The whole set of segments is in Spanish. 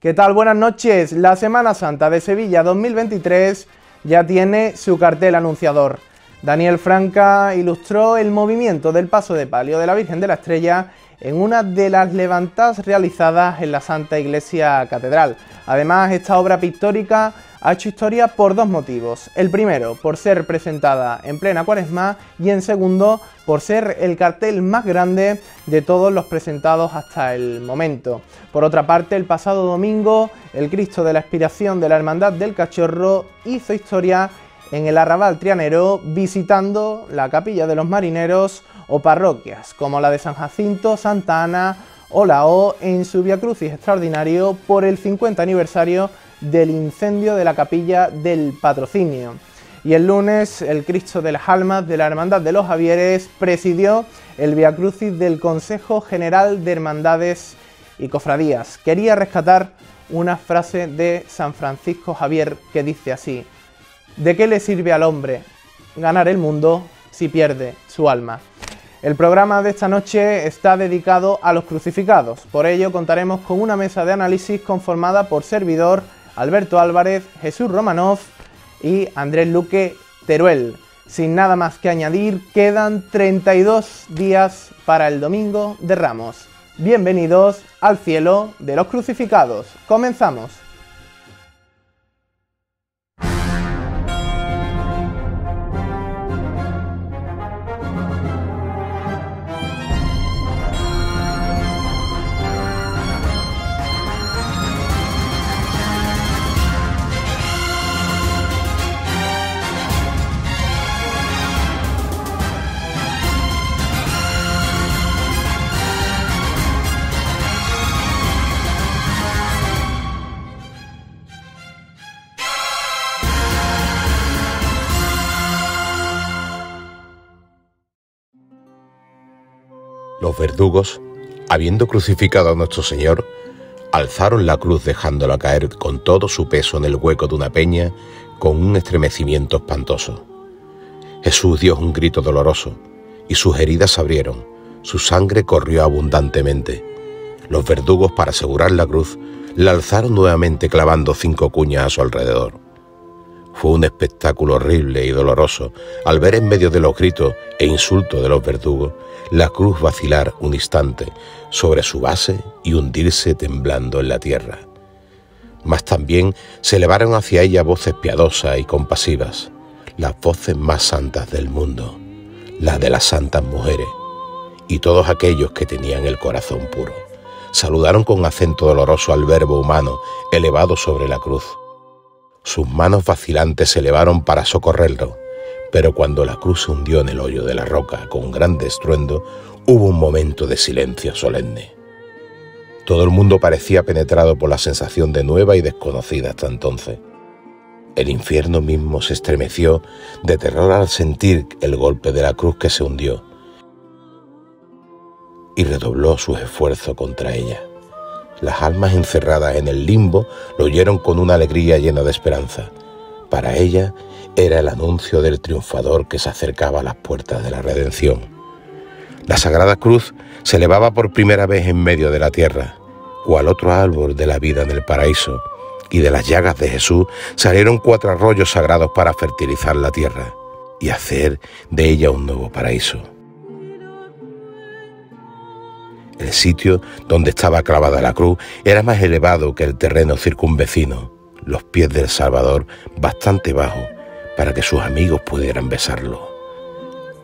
¿Qué tal? Buenas noches. La Semana Santa de Sevilla 2023 ya tiene su cartel anunciador. Daniel Franca ilustró el movimiento del paso de palio de la Virgen de la Estrella en una de las levantas realizadas en la Santa Iglesia Catedral. Además, esta obra pictórica ha hecho historia por dos motivos. El primero, por ser presentada en plena cuaresma y en segundo, por ser el cartel más grande de todos los presentados hasta el momento. Por otra parte, el pasado domingo, el Cristo de la Expiración de la Hermandad del Cachorro hizo historia en el arrabal trianero visitando la capilla de los marineros o parroquias como la de San Jacinto, Santa Ana o la O en su Via Crucis extraordinario por el 50 aniversario del incendio de la capilla del patrocinio. Y el lunes, el Cristo de las Almas de la Hermandad de los Javieres presidió el Via Crucis del Consejo General de Hermandades y Cofradías. Quería rescatar una frase de San Francisco Javier que dice así, ¿de qué le sirve al hombre ganar el mundo si pierde su alma? El programa de esta noche está dedicado a los crucificados, por ello contaremos con una mesa de análisis conformada por servidor, Alberto Álvarez, Jesús Romanov y Andrés Luque Teruel. Sin nada más que añadir, quedan 32 días para el Domingo de Ramos. Bienvenidos al cielo de los crucificados. Comenzamos. verdugos, habiendo crucificado a nuestro Señor, alzaron la cruz dejándola caer con todo su peso en el hueco de una peña con un estremecimiento espantoso. Jesús dio un grito doloroso y sus heridas se abrieron, su sangre corrió abundantemente. Los verdugos, para asegurar la cruz, la alzaron nuevamente clavando cinco cuñas a su alrededor. Fue un espectáculo horrible y doloroso al ver en medio de los gritos e insultos de los verdugos la cruz vacilar un instante sobre su base y hundirse temblando en la tierra. Mas también se elevaron hacia ella voces piadosas y compasivas, las voces más santas del mundo, las de las santas mujeres y todos aquellos que tenían el corazón puro. Saludaron con acento doloroso al Verbo humano elevado sobre la cruz. Sus manos vacilantes se elevaron para socorrerlo, pero cuando la cruz se hundió en el hoyo de la roca con un gran estruendo, hubo un momento de silencio solemne. Todo el mundo parecía penetrado por la sensación de nueva y desconocida hasta entonces. El infierno mismo se estremeció de terror al sentir el golpe de la cruz que se hundió y redobló su esfuerzo contra ella. Las almas encerradas en el limbo lo oyeron con una alegría llena de esperanza. Para ella era el anuncio del triunfador que se acercaba a las puertas de la redención. La Sagrada Cruz se elevaba por primera vez en medio de la tierra, cual otro árbol de la vida en el paraíso, y de las llagas de Jesús salieron cuatro arroyos sagrados para fertilizar la tierra y hacer de ella un nuevo paraíso. El sitio donde estaba clavada la cruz era más elevado que el terreno circunvecino, los pies del Salvador bastante bajo para que sus amigos pudieran besarlo.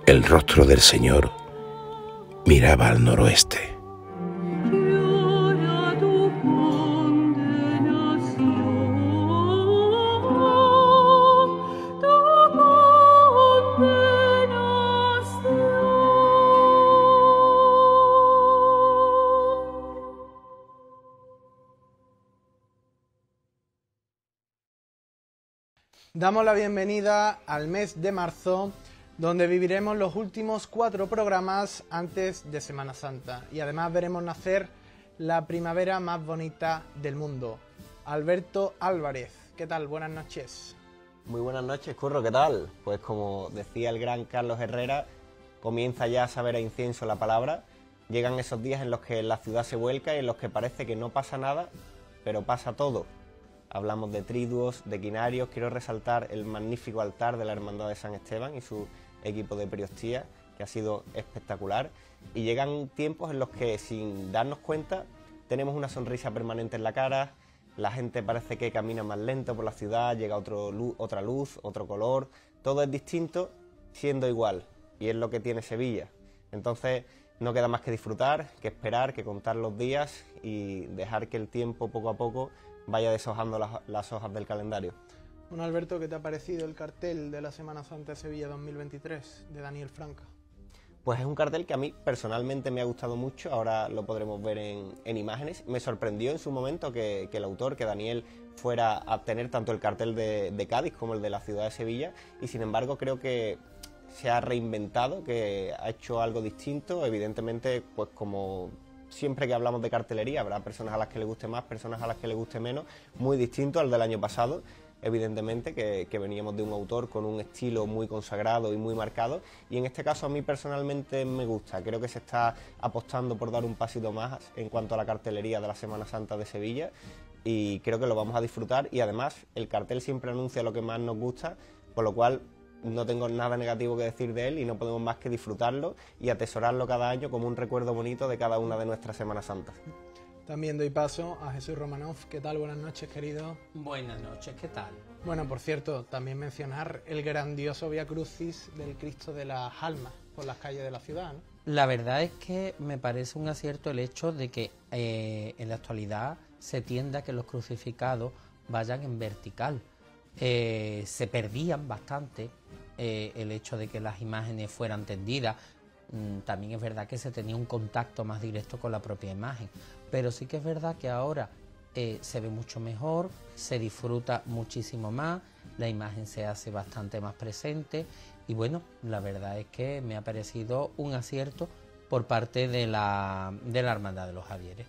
El rostro del Señor miraba al noroeste. Damos la bienvenida al mes de marzo, donde viviremos los últimos cuatro programas antes de Semana Santa. Y además veremos nacer la primavera más bonita del mundo. Alberto Álvarez, ¿qué tal? Buenas noches. Muy buenas noches, Curro, ¿qué tal? Pues como decía el gran Carlos Herrera, comienza ya a saber a incienso la palabra. Llegan esos días en los que la ciudad se vuelca y en los que parece que no pasa nada, pero pasa todo. Hablamos de triduos, de quinarios. Quiero resaltar el magnífico altar de la Hermandad de San Esteban y su equipo de periostía, que ha sido espectacular. Y llegan tiempos en los que, sin darnos cuenta, tenemos una sonrisa permanente en la cara, la gente parece que camina más lento por la ciudad, llega otra luz, otro color, todo es distinto siendo igual, y es lo que tiene Sevilla. Entonces no queda más que disfrutar, que esperar, que contar los días y dejar que el tiempo poco a poco vaya deshojando las, hojas del calendario. Bueno, Alberto, ¿qué te ha parecido el cartel de la Semana Santa de Sevilla 2023 de Daniel Franca? Pues es un cartel que a mí personalmente me ha gustado mucho, ahora lo podremos ver en, imágenes. Me sorprendió en su momento que, el autor, que Daniel, fuera a tener tanto el cartel de, de Cádiz como el de la ciudad de Sevilla y sin embargo creo que se ha reinventado, que ha hecho algo distinto, evidentemente pues como siempre que hablamos de cartelería, habrá personas a las que le guste más, personas a las que le guste menos, muy distinto al del año pasado, evidentemente, que, veníamos de un autor con un estilo muy consagrado y muy marcado. Y en este caso a mí personalmente me gusta. Creo que se está apostando por dar un pasito más en cuanto a la cartelería de la Semana Santa de Sevilla. Y creo que lo vamos a disfrutar. Y además el cartel siempre anuncia lo que más nos gusta, ...por lo cual no tengo nada negativo que decir de él y no podemos más que disfrutarlo y atesorarlo cada año como un recuerdo bonito de cada una de nuestras Semanas Santas. También doy paso a Jesús Romanov. ¿Qué tal? Buenas noches, querido. Buenas noches, ¿qué tal? Bueno, por cierto, también mencionar el grandioso Via Crucis del Cristo de las Almas por las calles de la ciudad. La verdad es que me parece un acierto el hecho de que eh, en la actualidad se tienda que los crucificados vayan en vertical eh, se perdían bastante eh, el hecho de que las imágenes fueran tendidas. Mm, también es verdad que se tenía un contacto más directo con la propia imagen, pero sí que es verdad que ahora eh, se ve mucho mejor, se disfruta muchísimo más, la imagen se hace bastante más presente y bueno, la verdad es que me ha parecido un acierto por parte de la, de la Hermandad de los Javieres.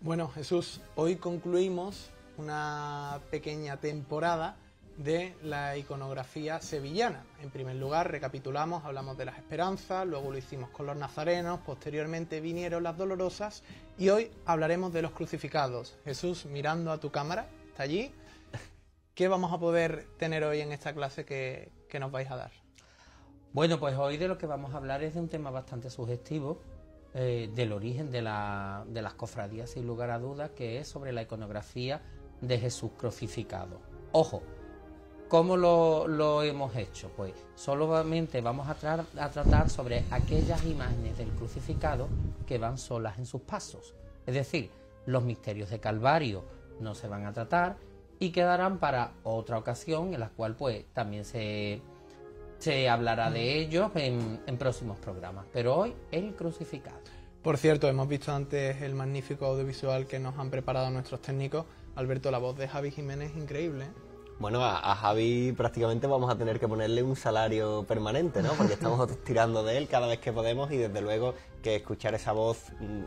Bueno, Jesús, hoy concluimos una pequeña temporada de la iconografía sevillana. En primer lugar, recapitulamos, hablamos de las esperanzas, luego lo hicimos con los nazarenos, posteriormente vinieron las dolorosas y hoy hablaremos de los crucificados. Jesús, mirando a tu cámara, está allí. ¿Qué vamos a poder tener hoy en esta clase que, nos vais a dar? Bueno, pues hoy de lo que vamos a hablar es de un tema bastante subjetivo... Eh, del origen de, de las cofradías, sin lugar a dudas, que es sobre la iconografía de Jesús crucificado. Ojo, ¿Cómo lo, hemos hecho? Pues solamente vamos a, tratar sobre aquellas imágenes del crucificado que van solas en sus pasos. Es decir, los misterios de Calvario no se van a tratar y quedarán para otra ocasión en la cual pues también se, se hablará de ellos en, próximos programas. Pero hoy el crucificado. Por cierto, hemos visto antes el magnífico audiovisual que nos han preparado nuestros técnicos. Alberto, la voz de Javi Jiménez increíble. ¿eh? Bueno, a, Javi prácticamente vamos a tener que ponerle un salario permanente, ¿no? Porque estamos tirando de él cada vez que podemos y desde luego que escuchar esa voz mm,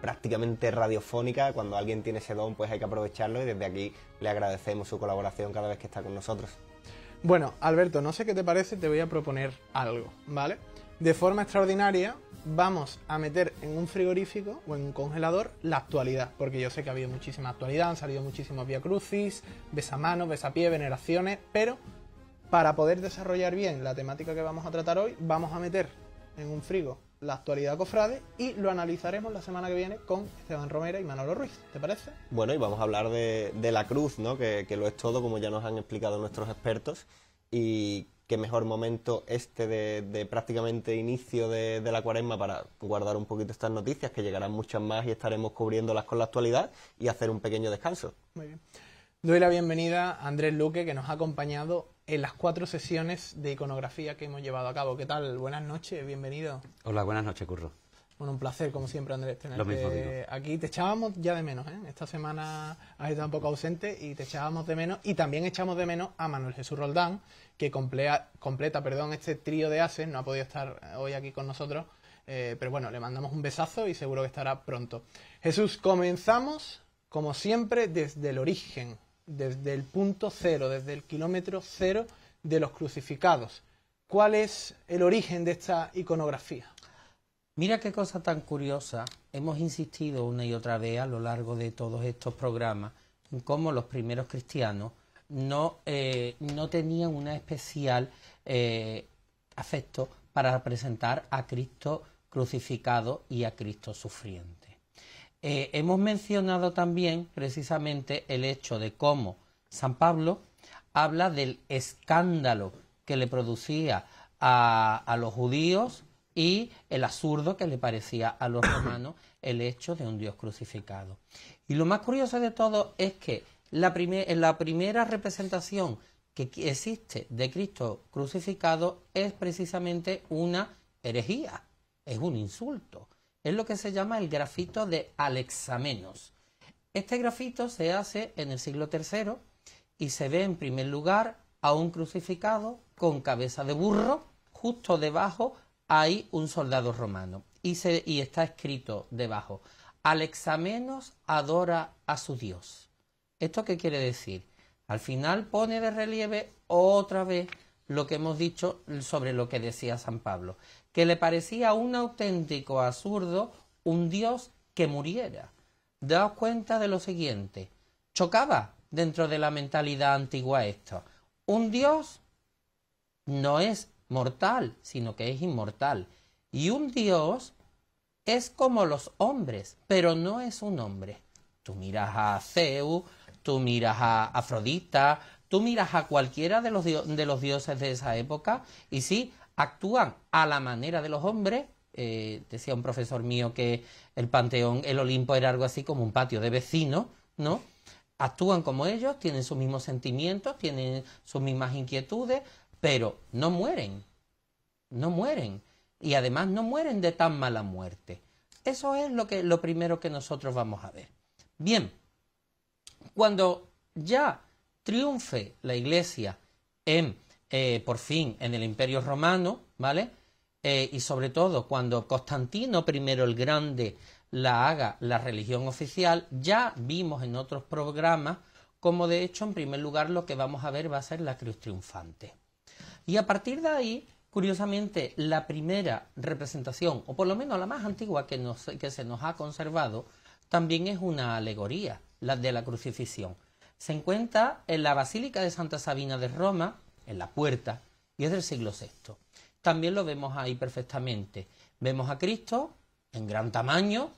prácticamente radiofónica, cuando alguien tiene ese don, pues hay que aprovecharlo y desde aquí le agradecemos su colaboración cada vez que está con nosotros. Bueno, Alberto, no sé qué te parece, te voy a proponer algo, ¿vale? De forma extraordinaria, vamos a meter en un frigorífico o en un congelador la actualidad, porque yo sé que ha habido muchísima actualidad, han salido muchísimos via crucis, besamanos, pie veneraciones, pero para poder desarrollar bien la temática que vamos a tratar hoy, vamos a meter en un frigo la actualidad cofrade y lo analizaremos la semana que viene con Esteban Romero y Manolo Ruiz, ¿te parece? Bueno, y vamos a hablar de, la cruz, ¿no? Que, que lo es todo, como ya nos han explicado nuestros expertos, y qué mejor momento este de, prácticamente inicio de, de, la cuaresma para guardar un poquito estas noticias, que llegarán muchas más y estaremos cubriéndolas con la actualidad y hacer un pequeño descanso. Muy bien. Doy la bienvenida a Andrés Luque, que nos ha acompañado en las cuatro sesiones de iconografía que hemos llevado a cabo. ¿Qué tal? Buenas noches, bienvenido. Hola, buenas noches, Curro. Bueno, un placer, como siempre, Andrés, tenerte aquí. Te echábamos ya de menos, ¿eh? Esta semana has estado un poco ausente y te echábamos de menos. Y también echamos de menos a Manuel Jesús Roldán, que completa perdón, este trío de ases. No ha podido estar hoy aquí con nosotros, eh, pero bueno, le mandamos un besazo y seguro que estará pronto. Jesús, comenzamos, como siempre, desde el origen, desde el punto cero, desde el kilómetro cero de los crucificados. ¿Cuál es el origen de esta iconografía? Mira qué cosa tan curiosa. Hemos insistido una y otra vez a lo largo de todos estos programas en cómo los primeros cristianos no, eh, tenían una especial eh, afecto para presentar a Cristo crucificado y a Cristo sufriente. Eh, hemos mencionado también precisamente el hecho de cómo San Pablo habla del escándalo que le producía a, a los judíos y el absurdo que le parecía a los romanos el hecho de un Dios crucificado. Y lo más curioso de todo es que la, primera representación que existe de Cristo crucificado es precisamente una herejía, es un insulto. Es lo que se llama el grafito de Alexamenos. Este grafito se hace en el siglo III y se ve en primer lugar a un crucificado con cabeza de burro justo debajo hay un soldado romano y, está escrito debajo, Alexamenos adora a su dios. ¿Esto qué quiere decir? Al final pone de relieve otra vez lo que hemos dicho sobre lo que decía San Pablo, que le parecía un auténtico absurdo un dios que muriera. Daos cuenta de lo siguiente, chocaba dentro de la mentalidad antigua esto. Un dios no es mortal, sino que es inmortal. Y un Dios es como los hombres, pero no es un hombre. Tú miras a Zeus, tú miras a Afrodita, tú miras a cualquiera de los, de los dioses de esa época y sí, actúan a la manera de los hombres. Eh, decía un profesor mío que el Panteón, el Olimpo era algo así como un patio de vecinos, ¿no? Actúan como ellos, tienen sus mismos sentimientos, tienen sus mismas inquietudes, pero no mueren, no mueren y además no mueren de tan mala muerte. Eso es lo, que, lo primero que nosotros vamos a ver. Bien, cuando ya triunfe la Iglesia en, eh, por fin, en el Imperio Romano, ¿vale? Eh, y sobre todo cuando Constantino I el Grande la haga la religión oficial, ya vimos en otros programas como de hecho en primer lugar lo que vamos a ver va a ser la cruz triunfante. Y a partir de ahí, curiosamente, la primera representación, o por lo menos la más antigua que, nos, que se nos ha conservado, también es una alegoría, la de la crucifixión. Se encuentra en la Basílica de Santa Sabina de Roma, en la puerta, y es del siglo VI. También lo vemos ahí perfectamente. Vemos a Cristo en gran tamaño,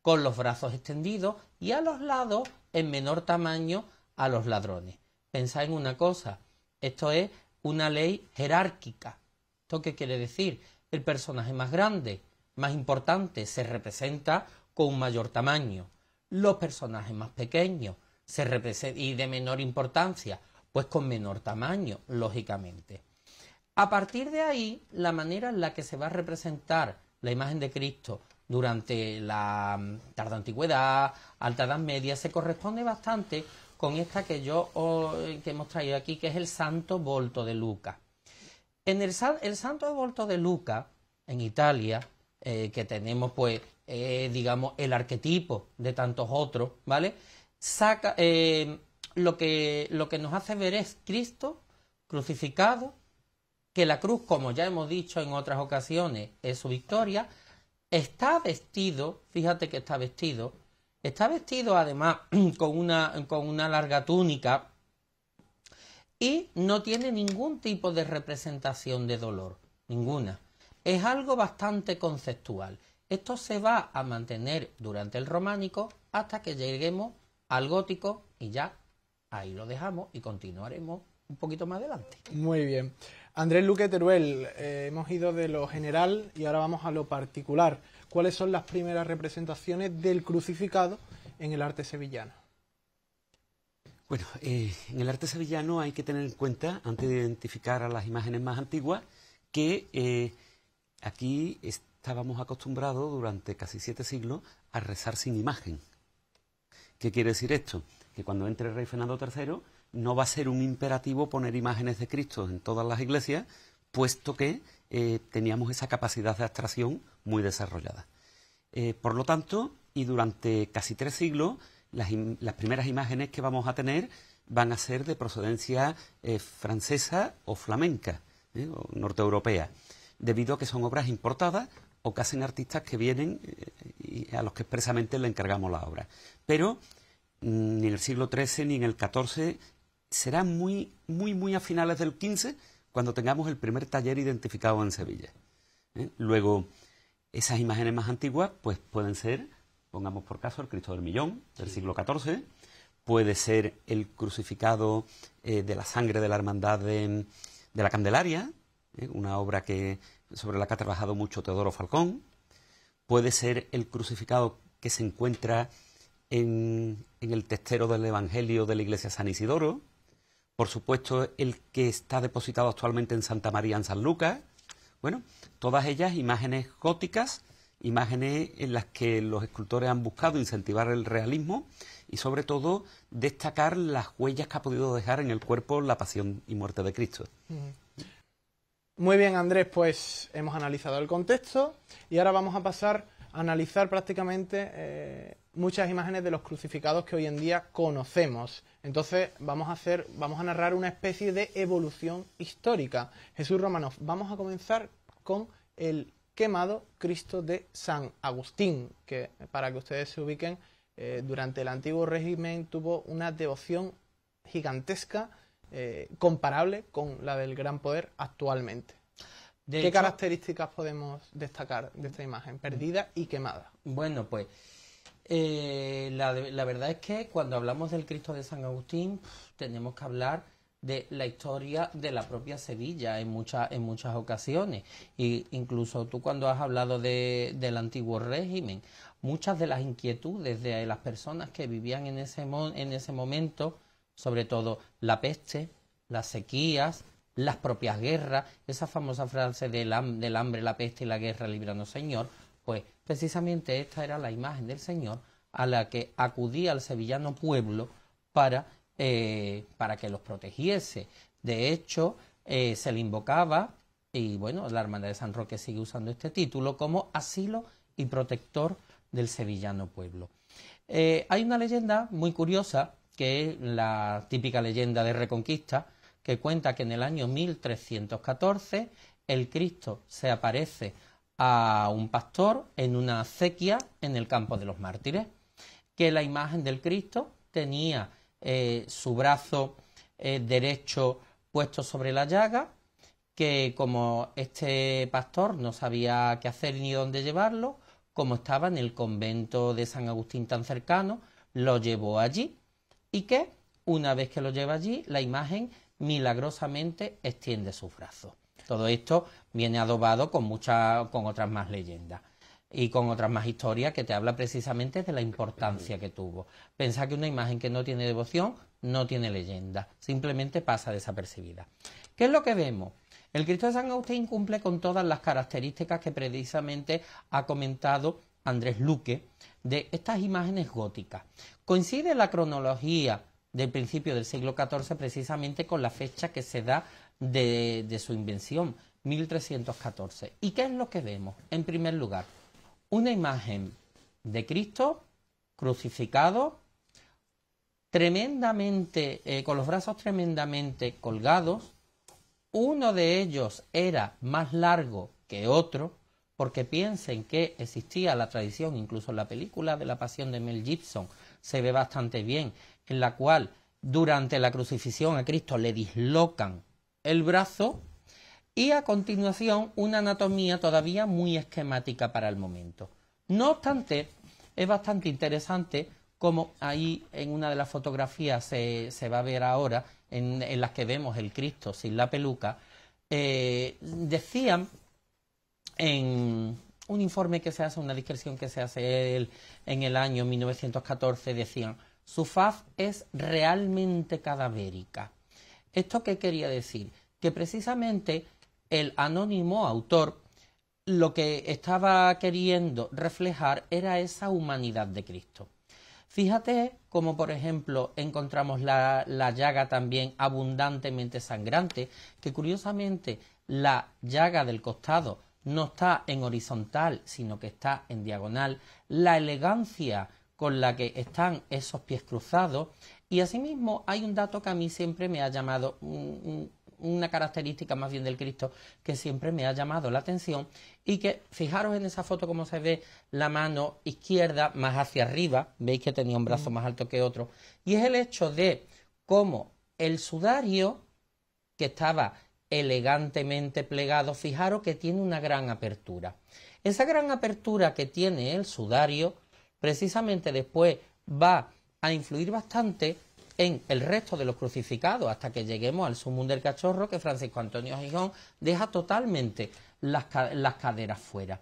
con los brazos extendidos, y a los lados, en menor tamaño, a los ladrones. Pensad en una cosa, esto es una ley jerárquica. ¿Esto qué quiere decir? El personaje más grande, más importante, se representa con mayor tamaño. Los personajes más pequeños se y de menor importancia, pues con menor tamaño, lógicamente. A partir de ahí, la manera en la que se va a representar la imagen de Cristo durante la mm, tarda antigüedad, alta edad media, se corresponde bastante con esta que yo eh, que hemos traído aquí, que es el Santo Volto de Luca. En el, el Santo Volto de Luca, en Italia, eh, que tenemos, pues, eh, digamos, el arquetipo de tantos otros, ¿vale? Saca, lo, que, lo que nos hace ver es Cristo crucificado, que la cruz, como ya hemos dicho en otras ocasiones, es su victoria, está vestido, fíjate que está vestido, Está vestido además con una, con una larga túnica y no tiene ningún tipo de representación de dolor, ninguna. Es algo bastante conceptual. Esto se va a mantener durante el románico hasta que lleguemos al gótico y ya ahí lo dejamos y continuaremos un poquito más adelante. Muy bien. Andrés Luque Teruel, eh, hemos ido de lo general y ahora vamos a lo particular cuáles son las primeras representaciones del crucificado en el arte sevillano. Bueno, eh, en el arte sevillano hay que tener en cuenta, antes de identificar a las imágenes más antiguas, que eh, aquí estábamos acostumbrados durante casi siete siglos a rezar sin imagen. ¿Qué quiere decir esto? Que cuando entre el rey Fernando III no va a ser un imperativo poner imágenes de Cristo en todas las iglesias, puesto que eh, teníamos esa capacidad de abstracción muy desarrollada. Eh, por lo tanto, y durante casi tres siglos, las, primeras imágenes que vamos a tener van a ser de procedencia eh, francesa o flamenca, o norte-europea... debido a que son obras importadas o que hacen artistas que vienen y a los que expresamente le encargamos la obra. Pero mm, ni en el siglo XIII ni en el XIV será muy, muy, muy a finales del XV cuando tengamos el primer taller identificado en Sevilla. ¿eh? Luego, esas imágenes más antiguas pues pueden ser, pongamos por caso, el Cristo del Millón del siglo XIV, puede ser el crucificado eh, de la sangre de la Hermandad de, la Candelaria, ¿eh? una obra que, sobre la que ha trabajado mucho Teodoro Falcón, puede ser el crucificado que se encuentra en, en el testero del Evangelio de la iglesia San Isidoro, por supuesto el que está depositado actualmente en Santa María en San Lucas. Bueno, todas ellas imágenes góticas, imágenes en las que los escultores han buscado incentivar el realismo y sobre todo destacar las huellas que ha podido dejar en el cuerpo la pasión y muerte de Cristo. Muy bien, Andrés, pues hemos analizado el contexto y ahora vamos a pasar a analizar prácticamente eh, muchas imágenes de los crucificados que hoy en día conocemos. Entonces vamos a hacer, vamos a narrar una especie de evolución histórica. Jesús Romanov, vamos a comenzar con el quemado Cristo de San Agustín, que para que ustedes se ubiquen, eh, durante el antiguo régimen tuvo una devoción gigantesca, eh, comparable con la del gran poder actualmente. ¿Qué características podemos destacar de esta imagen? Perdida y quemada. Bueno, pues eh, la, verdad es que cuando hablamos del Cristo de San Agustín, tenemos que hablar de la historia de la propia Sevilla en, muchas en muchas ocasiones. Y incluso tú cuando has hablado del antiguo régimen, muchas de las inquietudes de las personas que vivían en ese, en ese momento, sobre todo la peste, las sequías, las propias guerras, esa famosa frase del, del hambre, la peste y la guerra librando Señor, pues precisamente esta era la imagen del Señor a la que acudía el sevillano pueblo eh, para, que los protegiese. De hecho, eh, se le invocaba, y bueno, la Hermandad de San Roque sigue usando este título, como asilo y protector del sevillano pueblo. Eh, hay una leyenda muy curiosa, que es la típica leyenda de Reconquista, que cuenta que en el año 1314 el Cristo se aparece a un pastor en una acequia en el campo de los mártires, que la imagen del Cristo tenía eh, su brazo eh, derecho puesto sobre la llaga, que como este pastor no sabía qué hacer ni dónde llevarlo, como estaba en el convento de San Agustín tan cercano, lo llevó allí y que una vez que lo lleva allí, la imagen milagrosamente extiende sus brazos. Todo esto viene adobado con, muchas, con otras más leyendas y con otras más historias que te habla precisamente de la importancia que tuvo. Pensa que una imagen que no tiene devoción no tiene leyenda, simplemente pasa desapercibida. ¿Qué es lo que vemos? El Cristo de San Agustín cumple con todas las características que precisamente ha comentado Andrés Luque de estas imágenes góticas. Coincide la cronología del principio del siglo XIV precisamente con la fecha que se da de, su invención, 1314. ¿Y qué es lo que vemos? En primer lugar, una imagen de Cristo crucificado, tremendamente, eh, con los brazos tremendamente colgados. Uno de ellos era más largo que otro, porque piensen que existía la tradición, incluso en la película de la Pasión de Mel Gibson se ve bastante bien, en la cual durante la crucifixión a Cristo le dislocan el brazo y a continuación una anatomía todavía muy esquemática para el momento. No obstante, es bastante interesante como ahí en una de las fotografías se, va a ver ahora, en, las que vemos el Cristo sin la peluca, eh, decían en un informe que se hace, una discreción que se hace en el año 1914, decían, su faz es realmente cadavérica. ¿Esto qué quería decir? Que precisamente el anónimo autor lo que estaba queriendo reflejar era esa humanidad de Cristo. Fíjate cómo, por ejemplo encontramos la, llaga también abundantemente sangrante, que curiosamente la llaga del costado no está en horizontal, sino que está en diagonal, la elegancia con la que están esos pies cruzados, y asimismo hay un dato que a mí siempre me ha llamado, una característica más bien del Cristo que siempre me ha llamado la atención y que fijaros en esa foto como se ve la mano izquierda más hacia arriba, veis que tenía un brazo mm. más alto que otro, y es el hecho de cómo el sudario que estaba elegantemente plegado, fijaros que tiene una gran apertura. Esa gran apertura que tiene el sudario, precisamente después va a influir bastante en el resto de los crucificados hasta que lleguemos al sumún del cachorro que Francisco Antonio Gijón deja totalmente las, caderas fuera.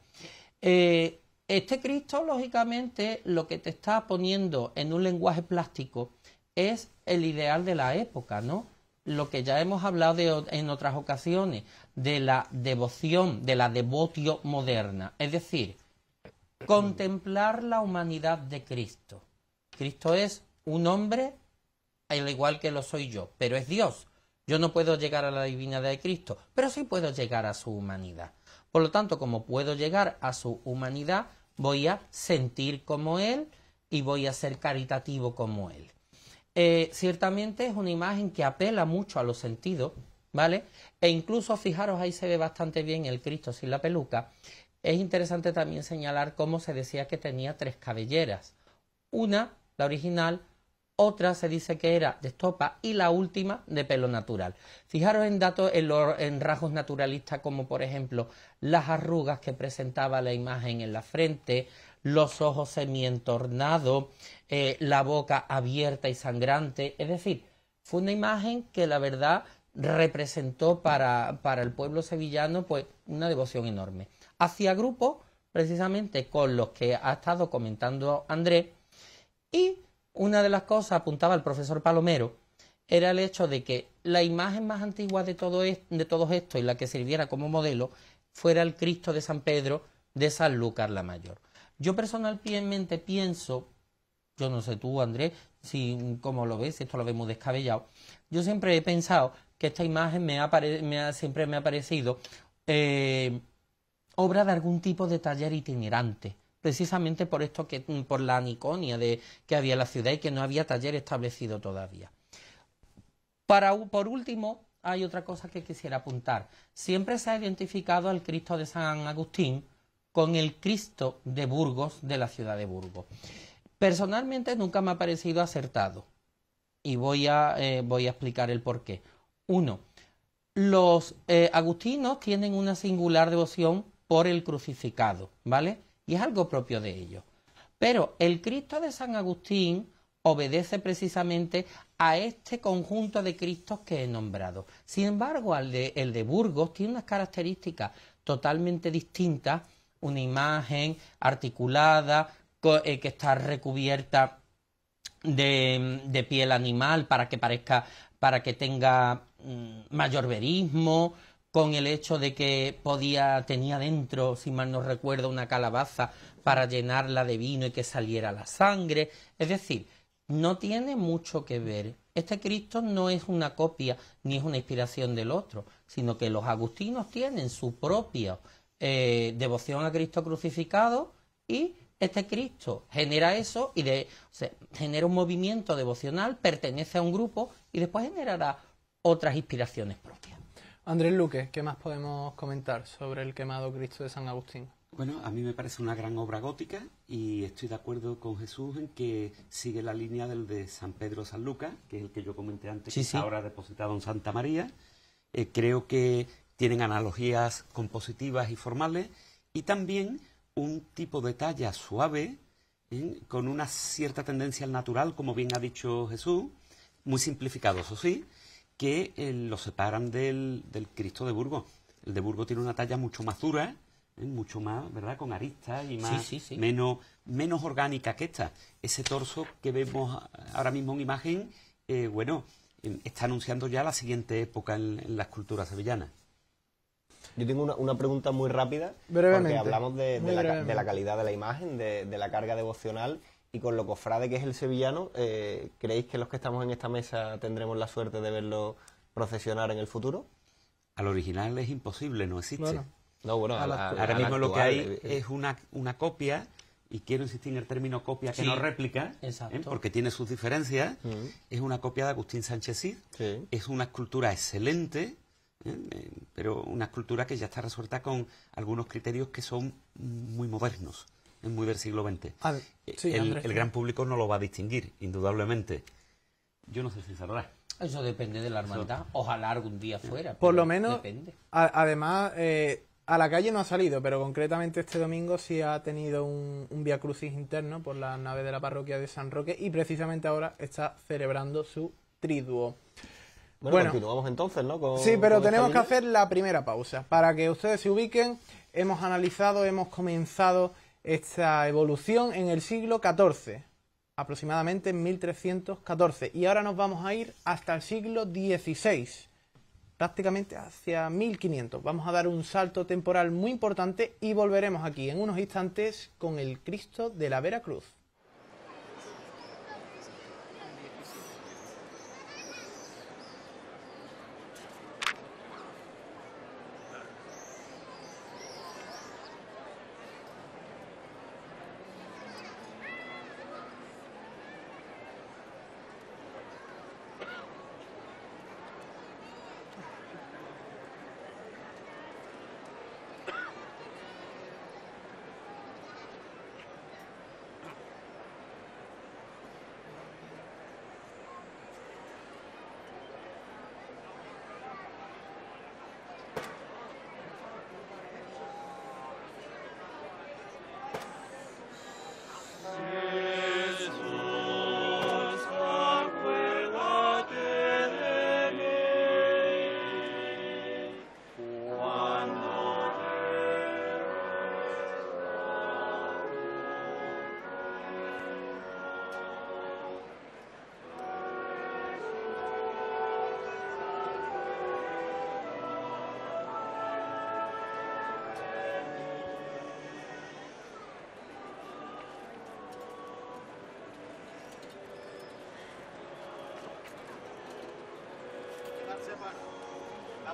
Eh, este Cristo, lógicamente, lo que te está poniendo en un lenguaje plástico es el ideal de la época, ¿no? Lo que ya hemos hablado en otras ocasiones, de la devoción, de la devotio moderna, es decir, contemplar la humanidad de Cristo Cristo es un hombre al igual que lo soy yo, pero es Dios. Yo no puedo llegar a la divinidad de Cristo, pero sí puedo llegar a su humanidad. Por lo tanto, como puedo llegar a su humanidad, voy a sentir como Él y voy a ser caritativo como Él. Eh, ciertamente es una imagen que apela mucho a los sentidos, ¿vale? E incluso, fijaros, ahí se ve bastante bien el Cristo sin la peluca. Es interesante también señalar cómo se decía que tenía tres cabelleras. Una la original, otra se dice que era de estopa y la última de pelo natural. Fijaros en datos, en, rasgos naturalistas como por ejemplo las arrugas que presentaba la imagen en la frente, los ojos semientornados, eh, la boca abierta y sangrante. Es decir, fue una imagen que la verdad representó para, para el pueblo sevillano pues, una devoción enorme. Hacia grupos, precisamente con los que ha estado comentando Andrés, y una de las cosas, apuntaba el profesor Palomero, era el hecho de que la imagen más antigua de todo, esto, de esto y la que sirviera como modelo fuera el Cristo de San Pedro de San Lucas la Mayor. Yo personalmente pienso, yo no sé tú Andrés, si como lo ves, esto lo vemos descabellado, yo siempre he pensado que esta imagen me siempre me ha parecido eh, obra de algún tipo de taller itinerante precisamente por esto que mm, por la aniconia de que había la ciudad y que no había taller establecido todavía. Para, por último, hay otra cosa que quisiera apuntar. Siempre se ha identificado al Cristo de San Agustín con el Cristo de Burgos, de la ciudad de Burgos. Personalmente nunca me ha parecido acertado y voy a, eh, voy a explicar el por qué. Uno, los eh, agustinos tienen una singular devoción por el crucificado, ¿vale? y es algo propio de ellos. Pero el Cristo de San Agustín obedece precisamente a este conjunto de Cristos que he nombrado. Sin embargo, el de, Burgos tiene unas características totalmente distintas, una imagen articulada eh, que está recubierta de, de piel animal para que parezca, para que tenga mm, mayor verismo, con el hecho de que podía, tenía dentro, si mal no recuerdo, una calabaza para llenarla de vino y que saliera la sangre. Es decir, no tiene mucho que ver. Este Cristo no es una copia ni es una inspiración del otro, sino que los agustinos tienen su propia eh, devoción a Cristo crucificado y este Cristo genera eso y de, genera un movimiento devocional, pertenece a un grupo y después generará otras inspiraciones propias. Andrés Luque, ¿qué más podemos comentar sobre el quemado Cristo de San Agustín? Bueno, a mí me parece una gran obra gótica y estoy de acuerdo con Jesús en que sigue la línea del de San Pedro San Lucas, que es el que yo comenté antes, que ahora depositado en Santa María. Eh, creo que tienen analogías compositivas y formales y también un tipo de talla suave, ¿eh? con una cierta tendencia al natural, como bien ha dicho Jesús, muy simplificado, eso sí, que eh, lo separan del, del, Cristo de Burgos. El de Burgos tiene una talla mucho más dura, ¿eh? mucho más, ¿verdad? Con aristas y más Menos, menos orgánica que esta. Ese torso que vemos ahora mismo en imagen, eh, bueno, em, está anunciando ya la siguiente época en, las la escultura sevillana. Yo tengo una, pregunta muy rápida, porque hablamos de, la, calidad de la imagen, de, de la carga devocional y con lo cofrade que es el sevillano, eh, ¿creéis que los que estamos en esta mesa tendremos la suerte de verlo procesionar en el futuro? Al original es imposible, no existe. no, bueno, ahora mismo lo que hay es una, copia, y quiero insistir en el término copia que no réplica, ¿eh? porque tiene sus diferencias, mm. es una copia de Agustín Sánchez Cid, es una escultura excelente, ¿eh? pero una escultura que ya está resuelta con algunos criterios que son muy modernos es muy del siglo XX. Eh, el, gran público no lo va a distinguir, indudablemente. Yo no sé si sabrá. Eso depende de la hermandad. Ojalá algún día fuera. Por lo menos, además, eh, a la calle no ha salido, pero concretamente este domingo sí ha tenido un, un via crucis interno por la nave de la parroquia de San Roque y precisamente ahora está celebrando su triduo. Bueno, continuamos entonces, ¿no? sí, pero tenemos que hacer la primera pausa. Para que ustedes se ubiquen, hemos analizado, hemos comenzado esta evolución en el siglo XIV, aproximadamente en 1314. Y ahora nos vamos a ir hasta el siglo XVI, prácticamente hacia 1500. Vamos a dar un salto temporal muy importante y volveremos aquí en unos instantes con el Cristo de la Veracruz.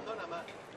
Madonna, ma... Sì,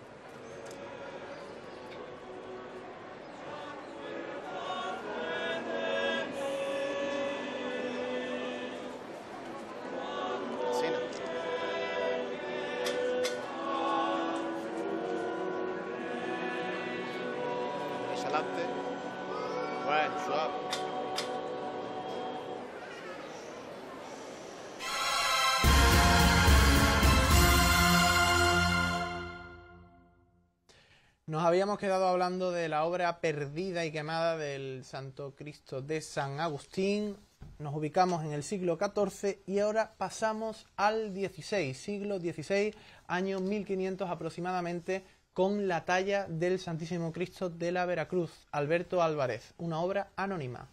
habíamos quedado hablando de la obra perdida y quemada del Santo Cristo de San Agustín. Nos ubicamos en el siglo XIV y ahora pasamos al XVI, siglo XVI, año 1500 aproximadamente, con la talla del Santísimo Cristo de la Veracruz, Alberto Álvarez, una obra anónima.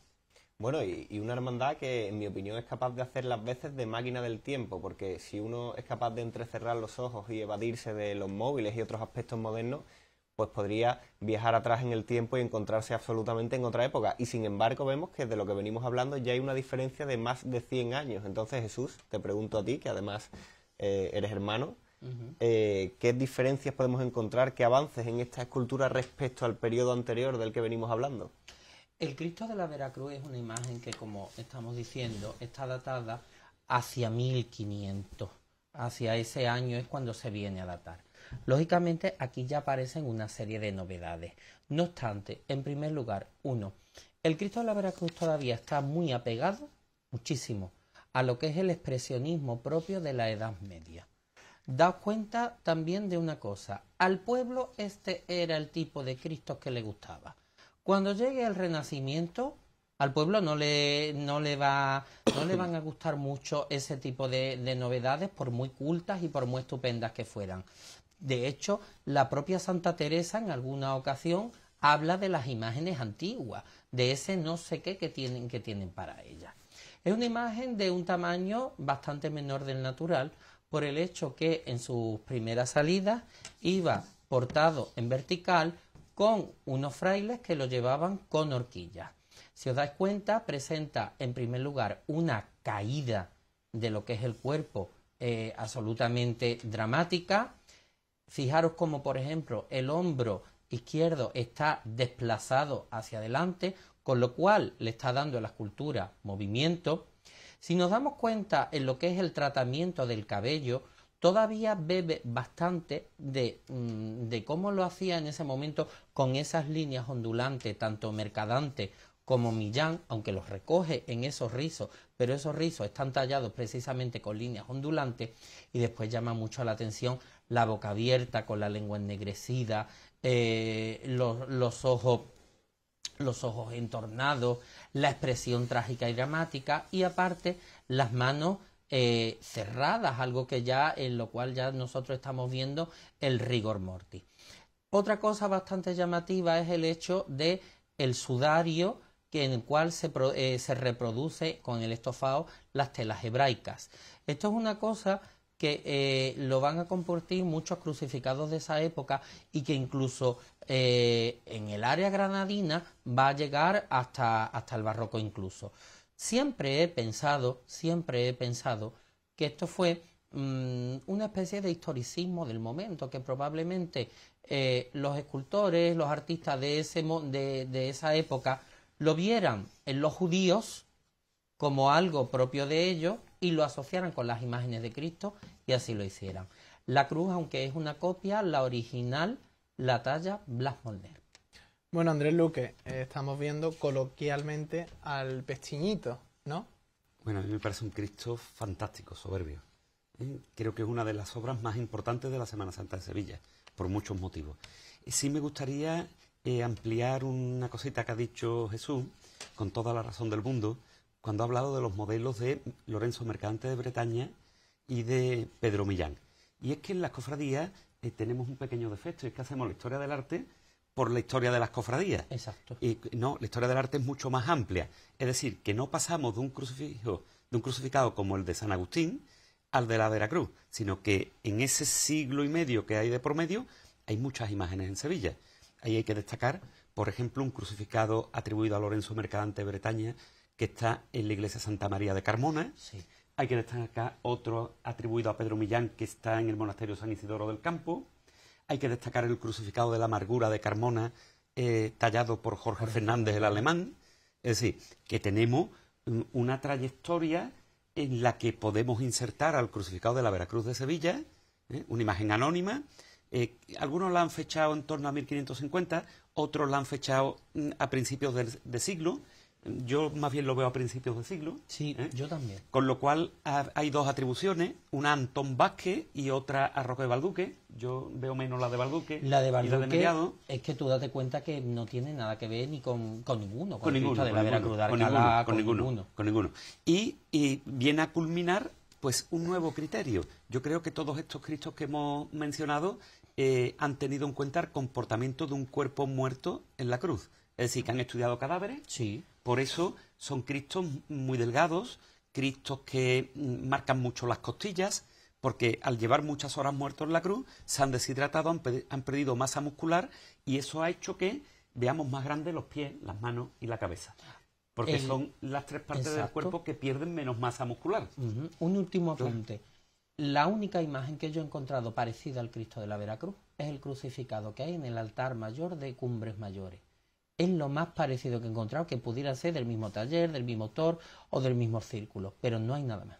Bueno, y, una hermandad que en mi opinión es capaz de hacer las veces de máquina del tiempo, porque si uno es capaz de entrecerrar los ojos y evadirse de los móviles y otros aspectos modernos, pues podría viajar atrás en el tiempo y encontrarse absolutamente en otra época. Y sin embargo vemos que de lo que venimos hablando ya hay una diferencia de más de 100 años. Entonces Jesús, te pregunto a ti, que además eh, eres hermano, eh, ¿qué diferencias podemos encontrar, qué avances en esta escultura respecto al periodo anterior del que venimos hablando? El Cristo de la Veracruz es una imagen que, como estamos diciendo, está datada hacia 1500. Hacia ese año es cuando se viene a datar. Lógicamente, aquí ya aparecen una serie de novedades. No obstante, en primer lugar, uno, el Cristo de la Veracruz todavía está muy apegado, muchísimo, a lo que es el expresionismo propio de la Edad Media. Da cuenta también de una cosa, al pueblo este era el tipo de Cristo que le gustaba. Cuando llegue el Renacimiento, al pueblo no le, no le, va, no le van a gustar mucho ese tipo de, de novedades, por muy cultas y por muy estupendas que fueran. De hecho, la propia Santa Teresa en alguna ocasión habla de las imágenes antiguas, de ese no sé qué que tienen, que tienen para ella. Es una imagen de un tamaño bastante menor del natural por el hecho que en sus primeras salidas iba portado en vertical con unos frailes que lo llevaban con horquilla. Si os dais cuenta, presenta en primer lugar una caída de lo que es el cuerpo eh, absolutamente dramática, Fijaros como, por ejemplo, el hombro izquierdo está desplazado hacia adelante, con lo cual le está dando a la escultura movimiento. Si nos damos cuenta en lo que es el tratamiento del cabello, todavía bebe bastante de, mm, de cómo lo hacía en ese momento con esas líneas ondulantes, tanto mercadante como Millán, aunque los recoge en esos rizos, pero esos rizos están tallados precisamente con líneas ondulantes y después llama mucho la atención la boca abierta, con la lengua ennegrecida, eh, los, los, ojos, los ojos entornados, la expresión trágica y dramática y aparte las manos eh, cerradas, algo que ya en lo cual ya nosotros estamos viendo el rigor mortis. Otra cosa bastante llamativa es el hecho de el sudario que en el cual se, eh, se reproduce con el estofado las telas hebraicas. Esto es una cosa que eh, lo van a compartir muchos crucificados de esa época y que incluso eh, en el área granadina va a llegar hasta, hasta el barroco incluso. Siempre he pensado, siempre he pensado que esto fue mm, una especie de historicismo del momento, que probablemente eh, los escultores, los artistas de, ese, de esa época lo vieran en los judíos como algo propio de ellos y lo asociaran con las imágenes de Cristo y así lo hicieran. La cruz, aunque es una copia, la original la talla Blas Molder. Bueno, Andrés Luque, eh, estamos viendo coloquialmente al pestiñito, ¿no? Bueno, a mí me parece un Cristo fantástico, soberbio. ¿eh? Creo que es una de las obras más importantes de la Semana Santa de Sevilla, por muchos motivos. Sí me gustaría eh, ampliar una cosita que ha dicho Jesús, con toda la razón del mundo, cuando ha hablado de los modelos de Lorenzo Mercadante de Bretaña y de Pedro Millán. Y es que en las cofradías eh, tenemos un pequeño defecto, es que hacemos la historia del arte por la historia de las cofradías. Exacto. Y no, la historia del arte es mucho más amplia. Es decir, que no pasamos de un crucifijo, de un crucificado como el de San Agustín, al de la Veracruz, sino que en ese siglo y medio que hay de por medio, hay muchas imágenes en Sevilla. Ahí hay que destacar, por ejemplo, un crucificado atribuido a Lorenzo Mercadante de Bretaña, que está en la iglesia Santa María de Carmona. Hay que destacar otro atribuido a Pedro Millán, que está en el monasterio San Isidoro del Campo. Hay que destacar el crucificado de la amargura de Carmona, eh, tallado por Jorge Fernández el alemán. Es decir, que tenemos mm, una trayectoria en la que podemos insertar al crucificado de la Veracruz de Sevilla, eh, una imagen anónima. Eh, algunos la han fechado en torno a 1550, otros la han fechado mm, a principios del siglo. Yo más bien lo veo a principios del siglo. Sí, ¿eh? yo también. Con lo cual hay dos atribuciones, una a Antón Vázquez y otra a Roque Balduque. Yo veo menos la de Balduque. La de y la de es que tú date cuenta que no tiene nada que ver ni con, ninguno. Con, ninguno, con, ninguno, con, con ninguno. Y, y viene a culminar pues un nuevo criterio. Yo creo que todos estos cristos que hemos mencionado eh, han tenido en cuenta el comportamiento de un cuerpo muerto en la cruz. Es decir, que han estudiado cadáveres. Sí. Por eso son cristos muy delgados, cristos que marcan mucho las costillas, porque al llevar muchas horas muertos en la cruz, se han deshidratado, han, perdido masa muscular y eso ha hecho que veamos más grandes los pies, las manos y la cabeza. Porque son las tres partes del cuerpo que pierden menos masa muscular. Un último apunte. La única imagen que yo he encontrado parecida al Cristo de la Veracruz es el crucificado que hay en el altar mayor de Cumbres Mayores es lo más parecido que he encontrado que pudiera ser del mismo taller, del mismo autor o del mismo círculo, pero no hay nada más.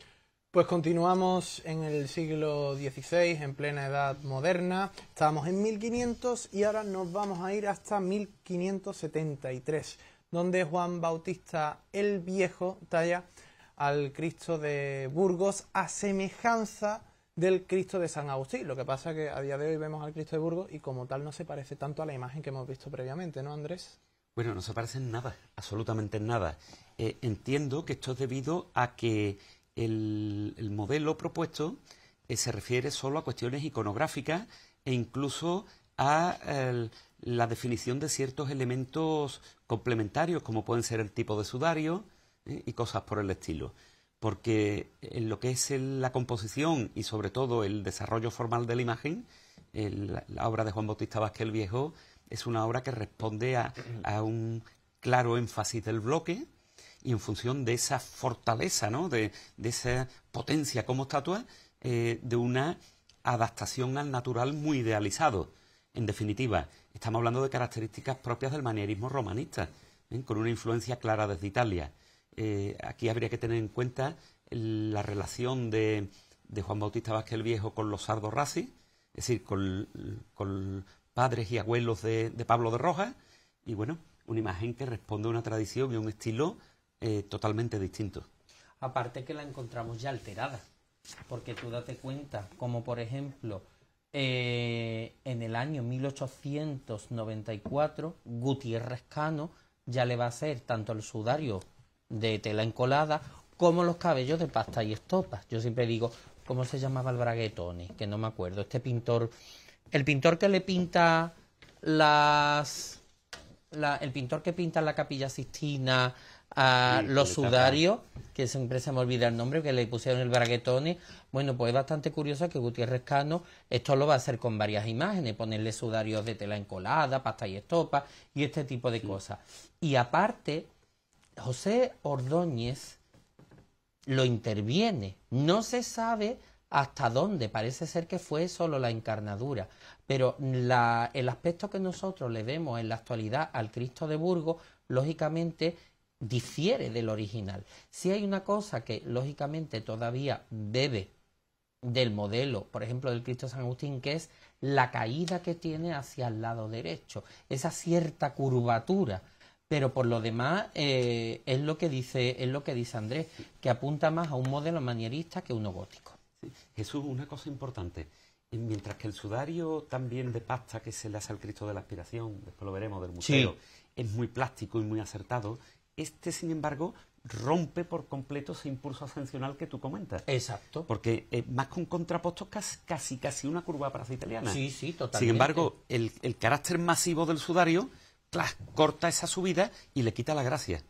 Pues continuamos en el siglo XVI, en plena edad moderna. Estábamos en 1500 y ahora nos vamos a ir hasta 1573, donde Juan Bautista el Viejo talla al Cristo de Burgos a semejanza del Cristo de San Agustín. Lo que pasa es que a día de hoy vemos al Cristo de Burgos y como tal no se parece tanto a la imagen que hemos visto previamente, ¿no, Andrés? Bueno, no se en nada, absolutamente nada. Eh, entiendo que esto es debido a que el, modelo propuesto eh, se refiere solo a cuestiones iconográficas e incluso a la definición de ciertos elementos complementarios, como pueden ser el tipo de sudario eh, y cosas por el estilo. Porque en lo que es la composición y sobre todo el desarrollo formal de la imagen, la obra de Juan Bautista Vázquez el Viejo es una obra que responde a, un claro énfasis del bloque y en función de esa fortaleza, ¿no? de, esa potencia como estatua, eh, de una adaptación al natural muy idealizado. En definitiva, estamos hablando de características propias del manierismo romanista, ¿eh? con una influencia clara desde Italia. Eh, aquí habría que tener en cuenta la relación de, Juan Bautista Vázquez el Viejo con los sardos es decir, con, con padres y abuelos de, Pablo de Rojas, y bueno, una imagen que responde a una tradición y a un estilo eh, totalmente distinto. Aparte que la encontramos ya alterada, porque tú date cuenta, como por ejemplo, eh, en el año 1894, Gutiérrez Cano ya le va a hacer tanto el sudario de tela encolada como los cabellos de pasta y estopa... Yo siempre digo, ¿cómo se llamaba el Braguetoni Que no me acuerdo. Este pintor el pintor que le pinta las. La, el pintor que pinta la capilla Sistina, a los sudarios, que siempre se me olvida el nombre, que le pusieron el braguetone. Bueno, pues es bastante curioso que Gutiérrez Cano esto lo va a hacer con varias imágenes, ponerle sudarios de tela encolada, pasta y estopa y este tipo de cosas. Y aparte, José Ordóñez lo interviene. No se sabe hasta dónde. Parece ser que fue solo la encarnadura, pero la, el aspecto que nosotros le vemos en la actualidad al Cristo de Burgos, lógicamente, difiere del original. Si hay una cosa que, lógicamente, todavía bebe del modelo, por ejemplo, del Cristo San Agustín, que es la caída que tiene hacia el lado derecho, esa cierta curvatura. Pero por lo demás eh, es lo que dice es lo que dice Andrés, que apunta más a un modelo manierista que uno gótico. Jesús, una cosa importante. Mientras que el sudario también de pasta que se le hace al Cristo de la Aspiración, después lo veremos del museo, es muy plástico y muy acertado, este, sin embargo, rompe por completo ese impulso ascensional que tú comentas. Exacto. Porque más con un casi, casi una curva para italiana. Sí, sí, totalmente. Sin embargo, el, carácter masivo del sudario corta esa subida y le quita la gracia.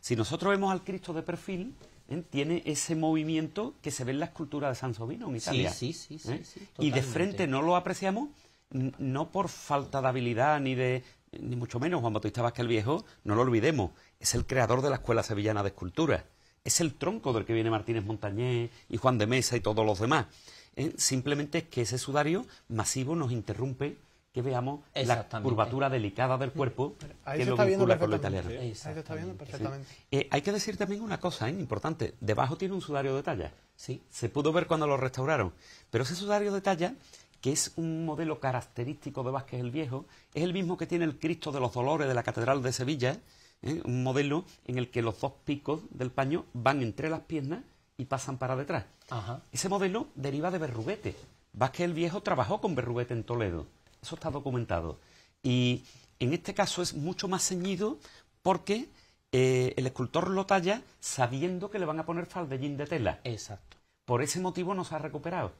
Si nosotros vemos al Cristo de perfil, ¿eh? tiene ese movimiento que se ve en la escultura de Sansovino en Italia. Sí, sí, ¿eh? y de frente no lo apreciamos, no por falta de habilidad ni de. ni mucho menos Juan Bautista Vázquez el Viejo, no lo olvidemos, es el creador de la Escuela Sevillana de Escultura. Es el tronco del que viene Martínez Montañés y Juan de Mesa y todos los demás. ¿eh? Simplemente es que ese sudario masivo nos interrumpe que veamos la curvatura delicada del cuerpo, que lo vincula con lo italiano. está viendo perfectamente. Eh, hay que decir también una cosa ¿eh? importante. Debajo tiene un sudario de talla. Sí. Se pudo ver cuando lo restauraron. Pero ese sudario de talla, que es un modelo característico de Vázquez el Viejo, es el mismo que tiene el Cristo de los Dolores de la Catedral de Sevilla, ¿eh? un modelo en el que los dos picos del paño van entre las piernas y pasan para detrás. Ese modelo deriva de Berruguete. Vázquez el Viejo trabajó con Berruguete en Toledo. Eso está documentado. Y en este caso es mucho más ceñido porque eh, el escultor lo talla sabiendo que le van a poner faldellín de tela. Exacto. Por ese motivo no se ha recuperado.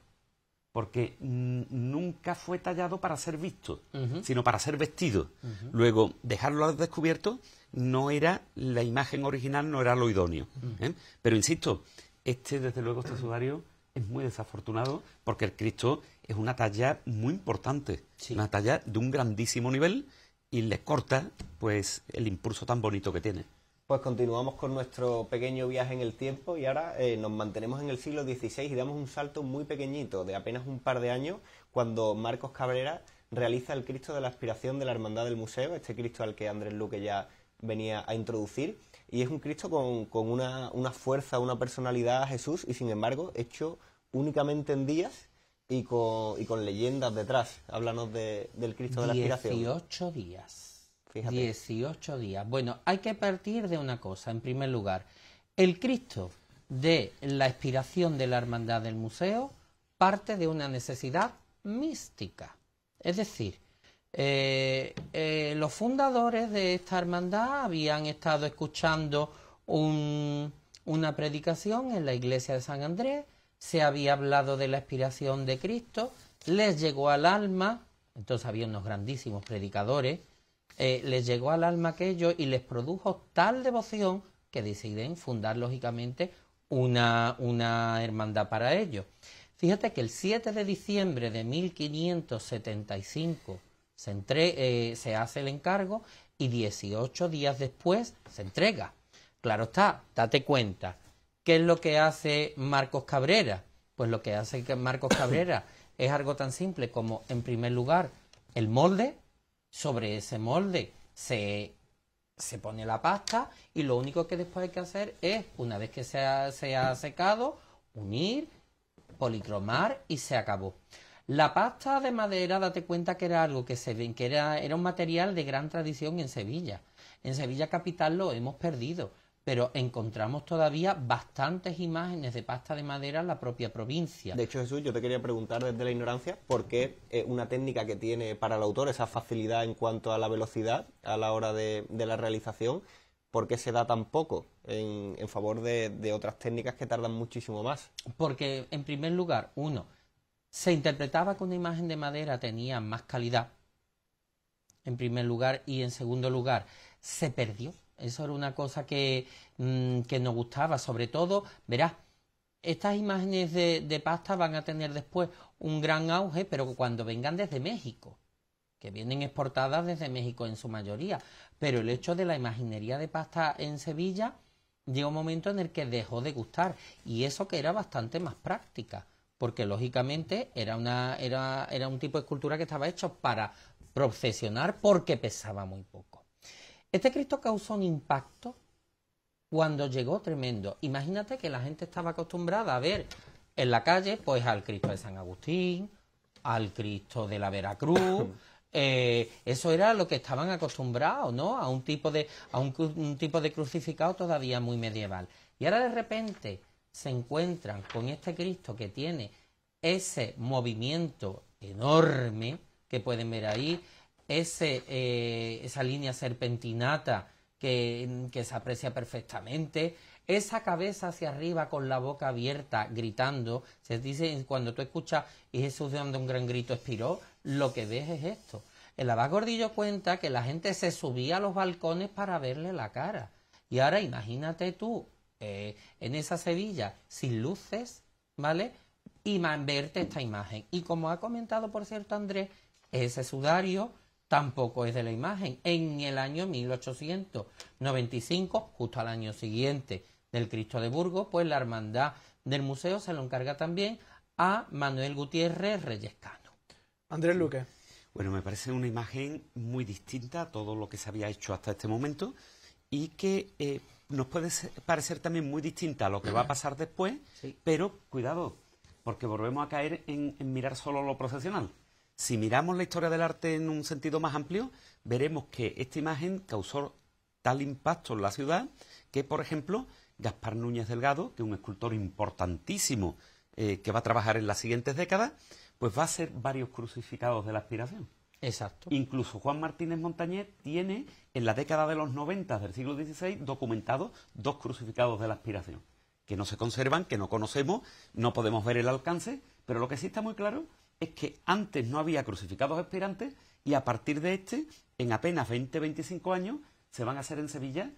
Porque nunca fue tallado para ser visto, sino para ser vestido. Luego, dejarlo al descubierto no era la imagen original, no era lo idóneo. ¿eh? Pero insisto, este, desde luego, este sudario es muy desafortunado porque el Cristo es una talla muy importante, una talla de un grandísimo nivel y le corta pues el impulso tan bonito que tiene. Pues continuamos con nuestro pequeño viaje en el tiempo y ahora eh, nos mantenemos en el siglo XVI y damos un salto muy pequeñito de apenas un par de años cuando Marcos Cabrera realiza el Cristo de la Aspiración de la Hermandad del Museo, este Cristo al que Andrés Luque ya venía a introducir y es un Cristo con, con una, una fuerza, una personalidad a Jesús y sin embargo hecho únicamente en días y con, leyendas detrás. Háblanos del Cristo de la Aspiración. 18 días. días. Bueno, hay que partir de una cosa, en primer lugar. El Cristo de la Aspiración de la Hermandad del Museo parte de una necesidad mística. Es decir, eh, eh, los fundadores de esta hermandad habían estado escuchando una predicación en la iglesia de San Andrés se había hablado de la expiración de Cristo, les llegó al alma, entonces había unos grandísimos predicadores, eh, les llegó al alma aquello y les produjo tal devoción que deciden fundar lógicamente una, hermandad para ellos. Fíjate que el 7 de diciembre de 1575 se, eh, se hace el encargo y 18 días después se entrega. Claro está, date cuenta, ¿Qué es lo que hace Marcos Cabrera? Pues lo que hace Marcos Cabrera es algo tan simple como, en primer lugar, el molde, sobre ese molde se, pone la pasta y lo único que después hay que hacer es, una vez que se ha, secado, unir, policromar y se acabó. La pasta de madera, date cuenta que era algo que se que era un material de gran tradición en Sevilla. En Sevilla capital lo hemos perdido pero encontramos todavía bastantes imágenes de pasta de madera en la propia provincia. De hecho, Jesús, yo te quería preguntar desde la ignorancia por qué eh, una técnica que tiene para el autor esa facilidad en cuanto a la velocidad a la hora de, la realización, ¿por qué se da tan poco en, favor de otras técnicas que tardan muchísimo más? Porque, en primer lugar, uno, se interpretaba que una imagen de madera tenía más calidad, en primer lugar, y en segundo lugar, se perdió eso era una cosa mm, que, nos gustaba. Sobre todo, verás, estas imágenes de, pasta van a tener después un gran auge, pero cuando vengan desde México, que vienen exportadas desde México en su mayoría. Pero el hecho de la imaginería de pasta en Sevilla llegó un momento en el que dejó de gustar, y eso que era bastante más práctica, porque lógicamente era, una, era, era un tipo de escultura que estaba hecho para procesionar porque pesaba muy poco. Este Cristo causó un impacto cuando llegó tremendo. Imagínate que la gente estaba acostumbrada a ver en la calle, pues al Cristo de San Agustín, al Cristo de la Veracruz. Eh, eso era lo que estaban acostumbrados, ¿no? A un tipo de a un tipo de crucificado todavía muy medieval. Y ahora de repente se encuentran con este Cristo que tiene ese movimiento enorme que pueden ver ahí, ese, eh, esa línea serpentinata que, se aprecia perfectamente, esa cabeza hacia arriba con la boca abierta gritando, se dice cuando tú escuchas y Jesús dando un gran grito expiró, lo que ves es esto. El abad Gordillo cuenta que la gente se subía a los balcones para verle la cara. Y ahora imagínate tú eh, en esa Sevilla sin luces, ¿vale? Y verte esta imagen. Y como ha comentado, por cierto, Andrés, ese sudario tampoco es de la imagen. En el año 1895, justo al año siguiente del Cristo de Burgos, pues la hermandad del museo se lo encarga también a Manuel Gutiérrez Reyescano. Andrés Luque. Bueno, me parece una imagen muy distinta a todo lo que se había hecho hasta este momento y que eh, nos puede parecer también muy distinta a lo que va a pasar después, pero cuidado, porque volvemos a caer en, en mirar solo lo profesional. Si miramos la historia del arte en un sentido más amplio, veremos que esta imagen causó tal impacto en la ciudad que, por ejemplo, Gaspar Núñez Delgado, que es un escultor importantísimo eh, que va a trabajar en las siguientes décadas, pues va a ser varios crucificados de la aspiración. Exacto. Incluso Juan Martínez Montañés tiene en la década de los 90 del siglo XVI documentados dos crucificados de la aspiración, que no se conservan, que no conocemos, no podemos ver el alcance, pero lo que sí está muy claro es que antes no había crucificados aspirantes y a partir de este, en apenas 20-25 años, se van a hacer en Sevilla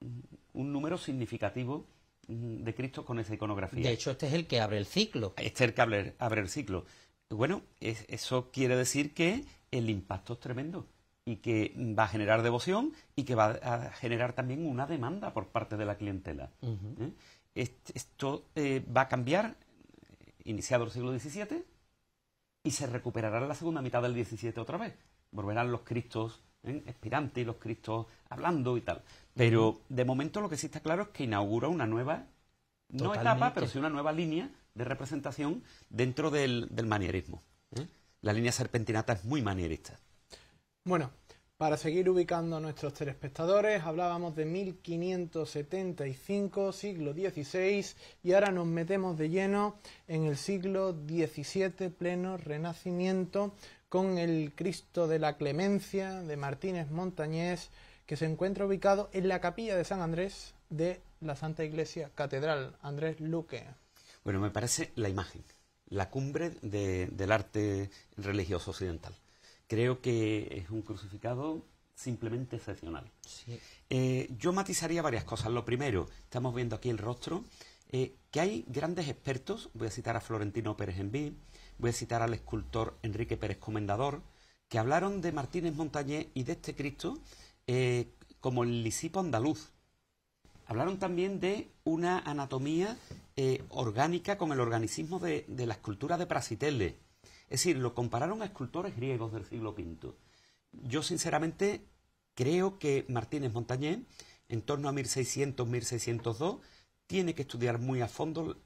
mm, un número significativo mm, de Cristos con esa iconografía. De hecho, este es el que abre el ciclo. Este es el que abre, el ciclo. Bueno, eso quiere decir que el impacto es tremendo y que va a generar devoción y que va a generar también una demanda por parte de la clientela. ¿eh? esto eh, va a cambiar, iniciado el siglo XVII, y se recuperará en la segunda mitad del 17 otra vez. Volverán los cristos ¿eh? expirantes y los cristos hablando y tal. Pero de momento lo que sí está claro es que inaugura una nueva, no etapa, pero sí una nueva línea de representación dentro del, del manierismo. ¿eh? La línea serpentinata es muy manierista. Bueno, para seguir ubicando a nuestros telespectadores, hablábamos de 1575, siglo XVI, y ahora nos metemos de lleno en el siglo XVII, pleno renacimiento, con el Cristo de la Clemencia de Martínez Montañés, que se encuentra ubicado en la capilla de San Andrés de la Santa Iglesia Catedral. Andrés Luque. Bueno, me parece la imagen, la cumbre del arte religioso occidental creo que es un crucificado simplemente excepcional. Eh, yo matizaría varias cosas. Lo primero, estamos viendo aquí el rostro, eh, que hay grandes expertos, voy a citar a Florentino Pérez Enví, voy a citar al escultor Enrique Pérez Comendador, que hablaron de Martínez Montañé y de este Cristo eh, como el lisipo andaluz. Hablaron también de una anatomía orgánica con el organicismo de, de la escultura de Prasitele es decir, lo compararon a escultores griegos del siglo V. Yo sinceramente creo que Martínez Montañé... en torno a 1600-1602, tiene que estudiar muy a fondo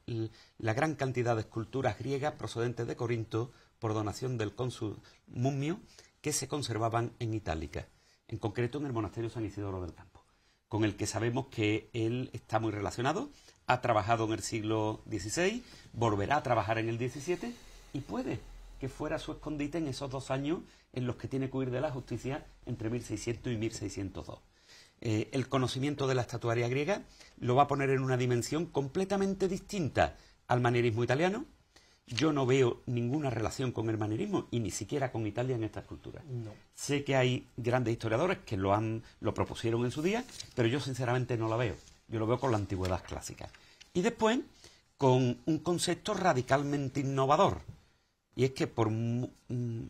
la gran cantidad de esculturas griegas procedentes de Corinto por donación del cónsul Mummio... que se conservaban en Itálica, en concreto en el monasterio San Isidoro del Campo, con el que sabemos que él está muy relacionado, ha trabajado en el siglo XVI, volverá a trabajar en el XVII y puede que fuera su escondite en esos dos años en los que tiene que huir de la justicia entre 1600 y 1602. Eh, el conocimiento de la estatuaria griega lo va a poner en una dimensión completamente distinta al manierismo italiano. Yo no veo ninguna relación con el manierismo y ni siquiera con Italia en estas culturas... Sé que hay grandes historiadores que lo, han, lo propusieron en su día, pero yo sinceramente no la veo. Yo lo veo con la antigüedad clásica. Y después con un concepto radicalmente innovador y es que por mm,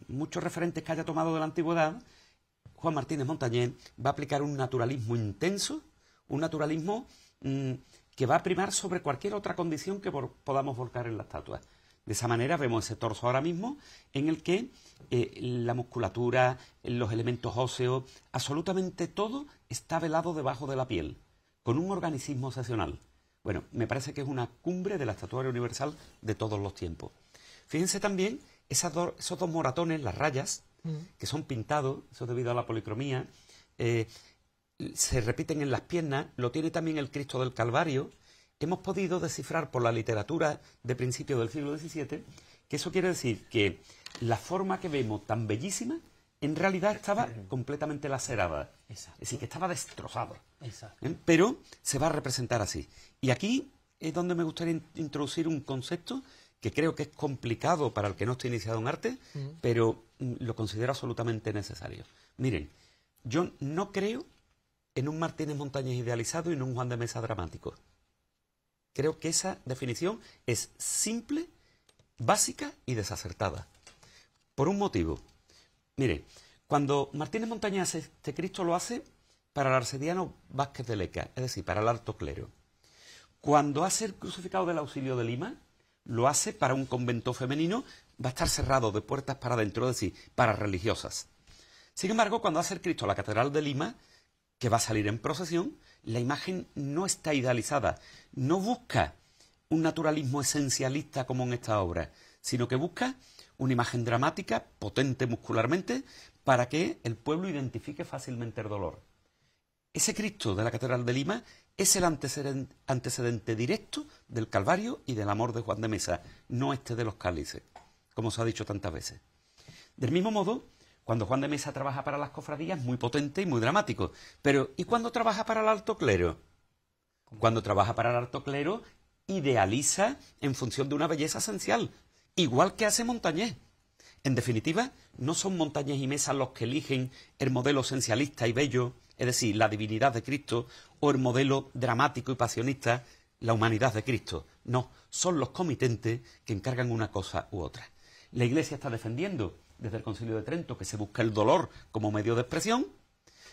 muchos referentes que haya tomado de la antigüedad, Juan Martínez Montañés va a aplicar un naturalismo intenso, un naturalismo mm, que va a primar sobre cualquier otra condición que podamos volcar en la estatua. De esa manera vemos ese torso ahora mismo en el que eh, la musculatura, los elementos óseos, absolutamente todo está velado debajo de la piel, con un organicismo excepcional. Bueno, me parece que es una cumbre de la Estatuaria universal de todos los tiempos. Fíjense también esos dos moratones, las rayas, mm. que son pintados, eso es debido a la policromía, eh, se repiten en las piernas, lo tiene también el Cristo del Calvario. Hemos podido descifrar por la literatura de principios del siglo XVII que eso quiere decir que la forma que vemos tan bellísima en realidad estaba completamente lacerada. Es decir, que estaba destrozada. ¿Eh? Pero se va a representar así. Y aquí es donde me gustaría introducir un concepto que creo que es complicado para el que no esté iniciado en arte, mm. pero mm, lo considero absolutamente necesario. Miren, yo no creo en un Martínez Montañez idealizado y en un Juan de Mesa dramático. Creo que esa definición es simple, básica y desacertada. Por un motivo. Miren, cuando Martínez Montañez hace este Cristo lo hace para el arcediano Vázquez de Leca, es decir, para el alto clero. Cuando hace el crucificado del auxilio de Lima, lo hace para un convento femenino, va a estar cerrado de puertas para adentro, es decir, para religiosas. Sin embargo, cuando hace el Cristo a la Catedral de Lima, que va a salir en procesión, la imagen no está idealizada, no busca un naturalismo esencialista como en esta obra, sino que busca una imagen dramática, potente muscularmente, para que el pueblo identifique fácilmente el dolor. Ese Cristo de la Catedral de Lima es el antecedente, directo del Calvario y del amor de Juan de Mesa, no este de los cálices, como se ha dicho tantas veces. Del mismo modo, cuando Juan de Mesa trabaja para las cofradías, muy potente y muy dramático. Pero, ¿y cuando trabaja para el alto clero? Cuando trabaja para el alto clero, idealiza en función de una belleza esencial, igual que hace Montañés. En definitiva, no son montañas y mesas los que eligen el modelo esencialista y bello, es decir, la divinidad de Cristo, o el modelo dramático y pasionista, la humanidad de Cristo. No, son los comitentes que encargan una cosa u otra. La Iglesia está defendiendo desde el Concilio de Trento que se busca el dolor como medio de expresión.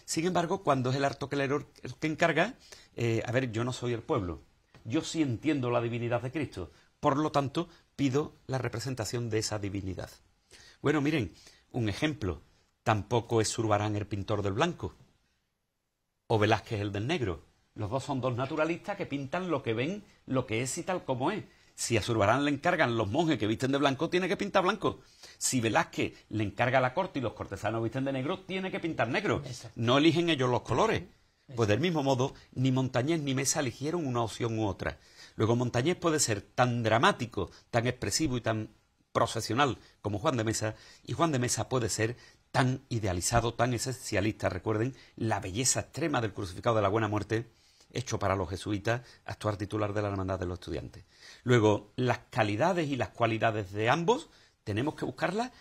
Sin embargo, cuando es el que el que encarga, eh, a ver, yo no soy el pueblo. Yo sí entiendo la divinidad de Cristo. Por lo tanto, pido la representación de esa divinidad. Bueno, miren, un ejemplo. Tampoco es Zurbarán el pintor del blanco o Velázquez el del negro. Los dos son dos naturalistas que pintan lo que ven, lo que es y tal como es. Si a Zurbarán le encargan los monjes que visten de blanco, tiene que pintar blanco. Si Velázquez le encarga la corte y los cortesanos visten de negro, tiene que pintar negro. No eligen ellos los colores. Pues del mismo modo, ni Montañés ni Mesa eligieron una opción u otra. Luego Montañés puede ser tan dramático, tan expresivo y tan profesional como Juan de Mesa, y Juan de Mesa puede ser tan idealizado, tan esencialista. Recuerden la belleza extrema del crucificado de la buena muerte, hecho para los jesuitas, actuar titular de la hermandad de los estudiantes. Luego, las calidades y las cualidades de ambos tenemos que buscarlas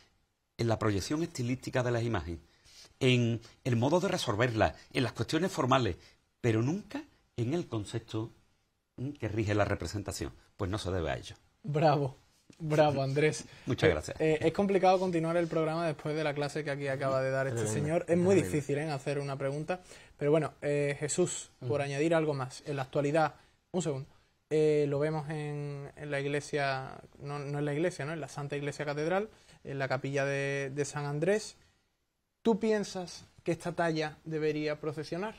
en la proyección estilística de las imágenes, en el modo de resolverlas, en las cuestiones formales, pero nunca en el concepto mm, que rige la representación, pues no se debe a ello. Bravo. Bravo, Andrés. Muchas gracias. Eh, eh, es complicado continuar el programa después de la clase que aquí acaba de dar este señor. Es muy difícil ¿eh? hacer una pregunta. Pero bueno, Jesús, mm. por añadir algo más, en la actualidad, un segundo, lo vemos en, la iglesia, no, no, en la iglesia, ¿no? en la Santa Iglesia Catedral, en la capilla de, San Andrés. ¿Tú piensas que esta talla debería procesionar?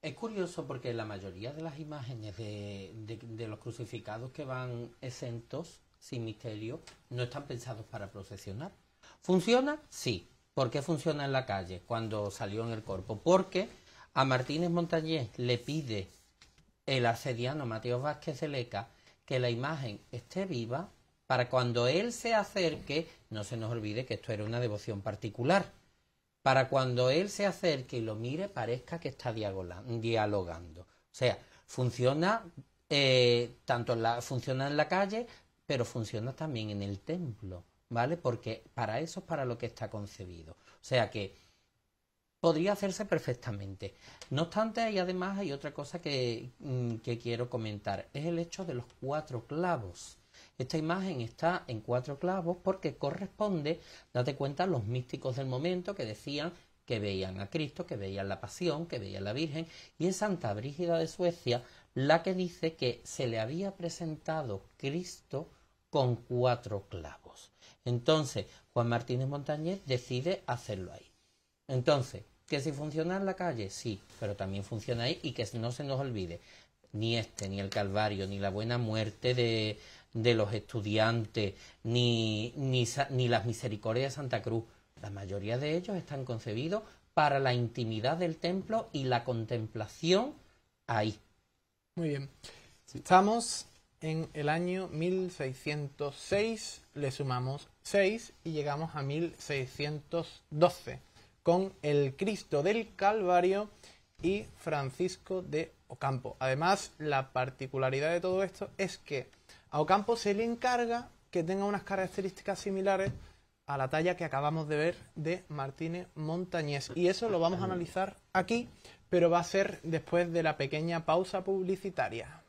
Es curioso porque la mayoría de las imágenes de, de los crucificados que van exentos sin misterio, no están pensados para procesionar. ¿Funciona? Sí. ¿Por qué funciona en la calle cuando salió en el cuerpo? Porque a Martínez Montañés le pide el asediano Mateo Vázquez Leca. que la imagen esté viva para cuando él se acerque, no se nos olvide que esto era una devoción particular, para cuando él se acerque y lo mire parezca que está dialogando. O sea, funciona eh, tanto la, funciona en la calle pero funciona también en el templo, ¿vale? Porque para eso es para lo que está concebido. O sea que podría hacerse perfectamente. No obstante, hay además hay otra cosa que, mm, que quiero comentar, es el hecho de los cuatro clavos. Esta imagen está en cuatro clavos porque corresponde, date cuenta, a los místicos del momento que decían que veían a Cristo, que veían la pasión, que veían la Virgen, y es Santa Brígida de Suecia la que dice que se le había presentado Cristo con cuatro clavos. Entonces, Juan Martínez Montañez decide hacerlo ahí. Entonces, que si funciona en la calle, sí, pero también funciona ahí y que no se nos olvide ni este, ni el Calvario, ni la buena muerte de, de los estudiantes, ni, ni, ni las misericordias de Santa Cruz. La mayoría de ellos están concebidos para la intimidad del templo y la contemplación ahí. Muy bien. Estamos en el año 1606 le sumamos 6 y llegamos a 1612 con el Cristo del Calvario y Francisco de Ocampo. Además, la particularidad de todo esto es que a Ocampo se le encarga que tenga unas características similares a la talla que acabamos de ver de Martínez Montañés. Y eso lo vamos a analizar aquí, pero va a ser después de la pequeña pausa publicitaria.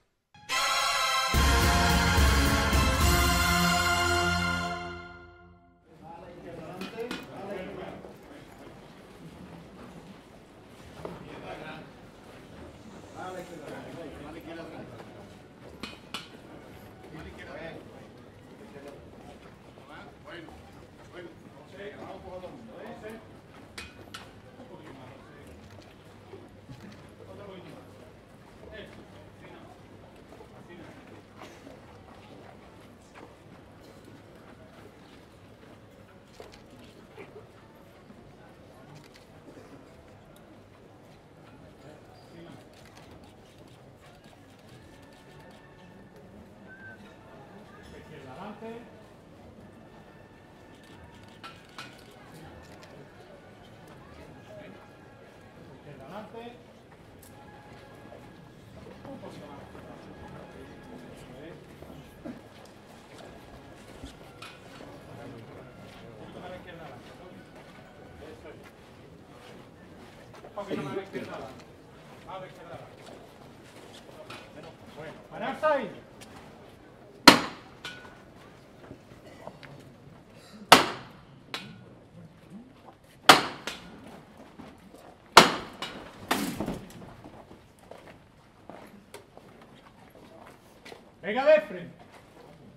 Venga, de frente.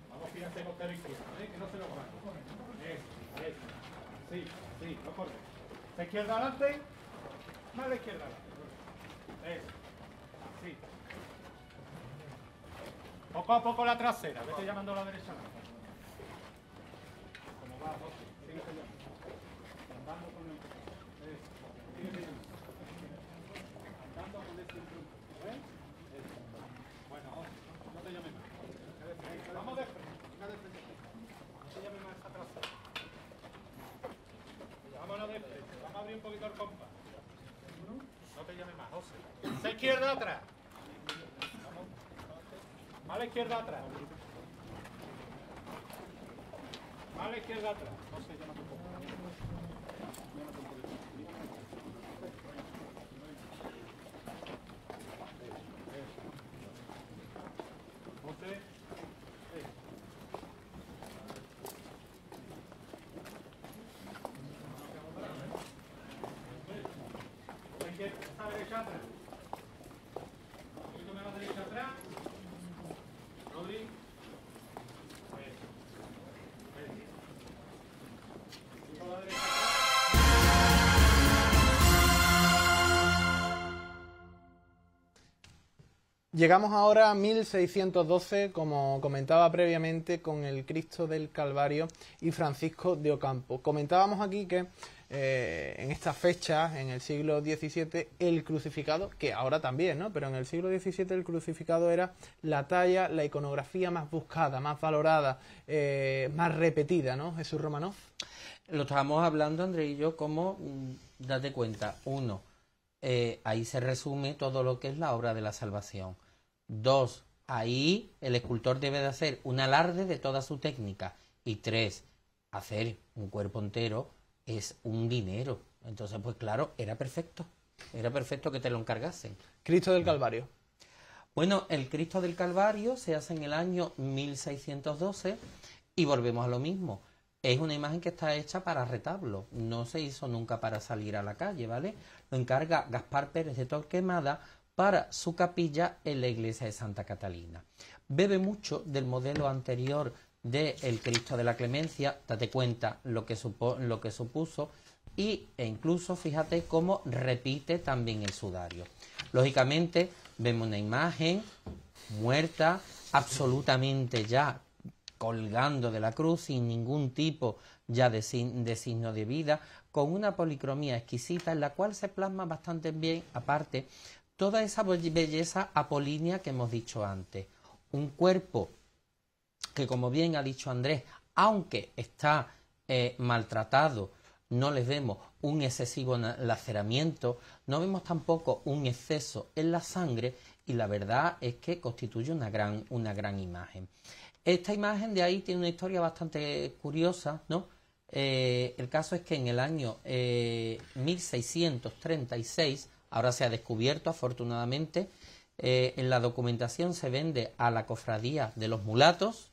Vamos a ese costero izquierdo, que no se lo cojan. Eso, eso. Sí, sí, no corre. La izquierda adelante, más de izquierda adelante. Eso. Así. Poco a poco la trasera, vete llamando a la derecha No te llame más, José. Se izquierda atrás. A la izquierda atrás. A izquierda atrás. José, llama Llegamos ahora a 1612, como comentaba previamente, con el Cristo del Calvario y Francisco de Ocampo. Comentábamos aquí que eh, en esta fecha, en el siglo XVII, el crucificado, que ahora también, ¿no? Pero en el siglo XVII el crucificado era la talla, la iconografía más buscada, más valorada, eh, más repetida, ¿no? Jesús Romanov. Lo estábamos hablando, André y yo, como, mm, date cuenta, uno, eh, ahí se resume todo lo que es la obra de la salvación. Dos, ahí el escultor debe de hacer un alarde de toda su técnica. Y tres, hacer un cuerpo entero es un dinero. Entonces, pues claro, era perfecto. Era perfecto que te lo encargasen. Cristo del mm. Calvario. Bueno, el Cristo del Calvario se hace en el año 1612 y volvemos a lo mismo. Es una imagen que está hecha para retablo, no se hizo nunca para salir a la calle, ¿vale? Lo encarga Gaspar Pérez de Torquemada para su capilla en la iglesia de Santa Catalina. Bebe mucho del modelo anterior del Cristo de la Clemencia, date cuenta lo que, lo que supuso, y, e incluso fíjate cómo repite también el sudario. Lógicamente vemos una imagen muerta, absolutamente ya colgando de la cruz sin ningún tipo ya de, signo de vida, con una policromía exquisita en la cual se plasma bastante bien, aparte toda esa belleza apolínea que hemos dicho antes. Un cuerpo que, como bien ha dicho Andrés, aunque está eh, maltratado, no les vemos un excesivo laceramiento, no vemos tampoco un exceso en la sangre y la verdad es que constituye una gran, una gran imagen. Esta imagen de ahí tiene una historia bastante curiosa, ¿no? Eh, el caso es que en el año 1636 eh, Ahora se ha descubierto, afortunadamente, eh, en la documentación se vende a la cofradía de los mulatos.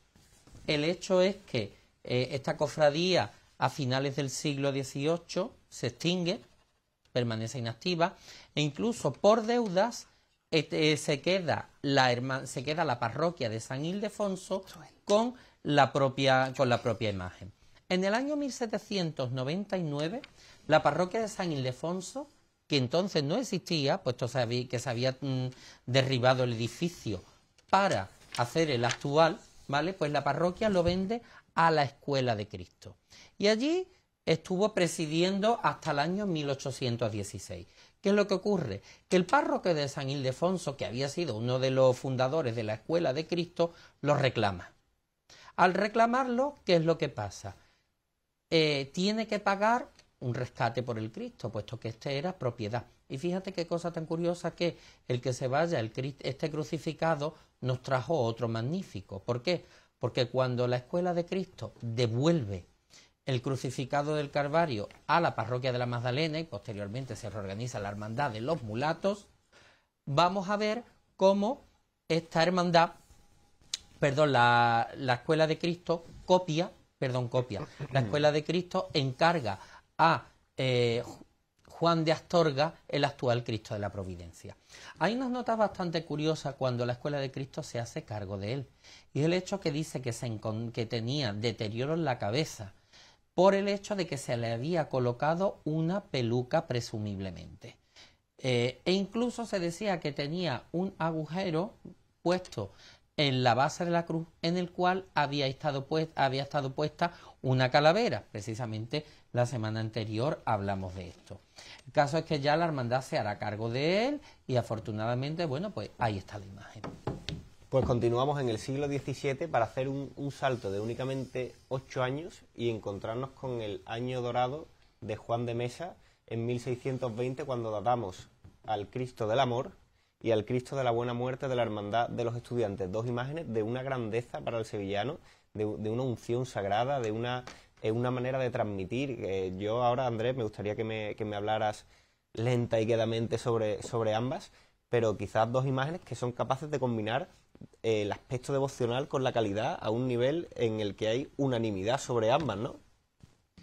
El hecho es que eh, esta cofradía a finales del siglo XVIII se extingue, permanece inactiva e incluso por deudas eh, se, queda la parroquia de San Ildefonso con con la propia imagen. En el año 1799, la parroquia de San Ildefonso que entonces no existía, puesto que se había mm, derribado el edificio para hacer el actual, ¿vale? Pues la parroquia lo vende a la Escuela de Cristo. Y allí estuvo presidiendo hasta el año 1816. ¿Qué es lo que ocurre? Que el párroco de San Ildefonso, que había sido uno de los fundadores de la Escuela de Cristo, lo reclama. Al reclamarlo, ¿qué es lo que pasa? Eh, tiene que pagar un rescate por el Cristo, puesto que este era propiedad. Y fíjate qué cosa tan curiosa que el que se vaya, el este crucificado, nos trajo otro magnífico. ¿Por qué? Porque cuando la escuela de Cristo devuelve el crucificado del Calvario a la parroquia de la Magdalena y posteriormente se reorganiza la hermandad de los mulatos, vamos a ver cómo esta hermandad, perdón, la, la escuela de Cristo copia, perdón, copia, la escuela de Cristo encarga a eh, Juan de Astorga, el actual Cristo de la Providencia. Hay unas notas bastante curiosas cuando la Escuela de Cristo se hace cargo de él, y el hecho que dice que, tenía deterioro en la cabeza por el hecho de que se le había colocado una peluca presumiblemente. Eh, e incluso se decía que tenía un agujero puesto en la base de la cruz en el cual había estado, había estado puesta una calavera, precisamente la semana anterior hablamos de esto. El caso es que ya la hermandad se hará cargo de él y afortunadamente, bueno, pues ahí está la imagen. Pues continuamos en el siglo XVII para hacer un, salto de únicamente ocho años y encontrarnos con el año dorado de Juan de Mesa en 1620 cuando datamos al Cristo del Amor y al Cristo de la Buena Muerte de la Hermandad de los Estudiantes. Dos imágenes de una grandeza para el sevillano, de, de una unción sagrada, de una es una manera de transmitir. Eh, yo ahora, Andrés, me gustaría que me, que me hablaras lenta y quedamente sobre, sobre ambas, pero quizás dos imágenes que son capaces de combinar eh, el aspecto devocional con la calidad a un nivel en el que hay unanimidad sobre ambas, ¿no?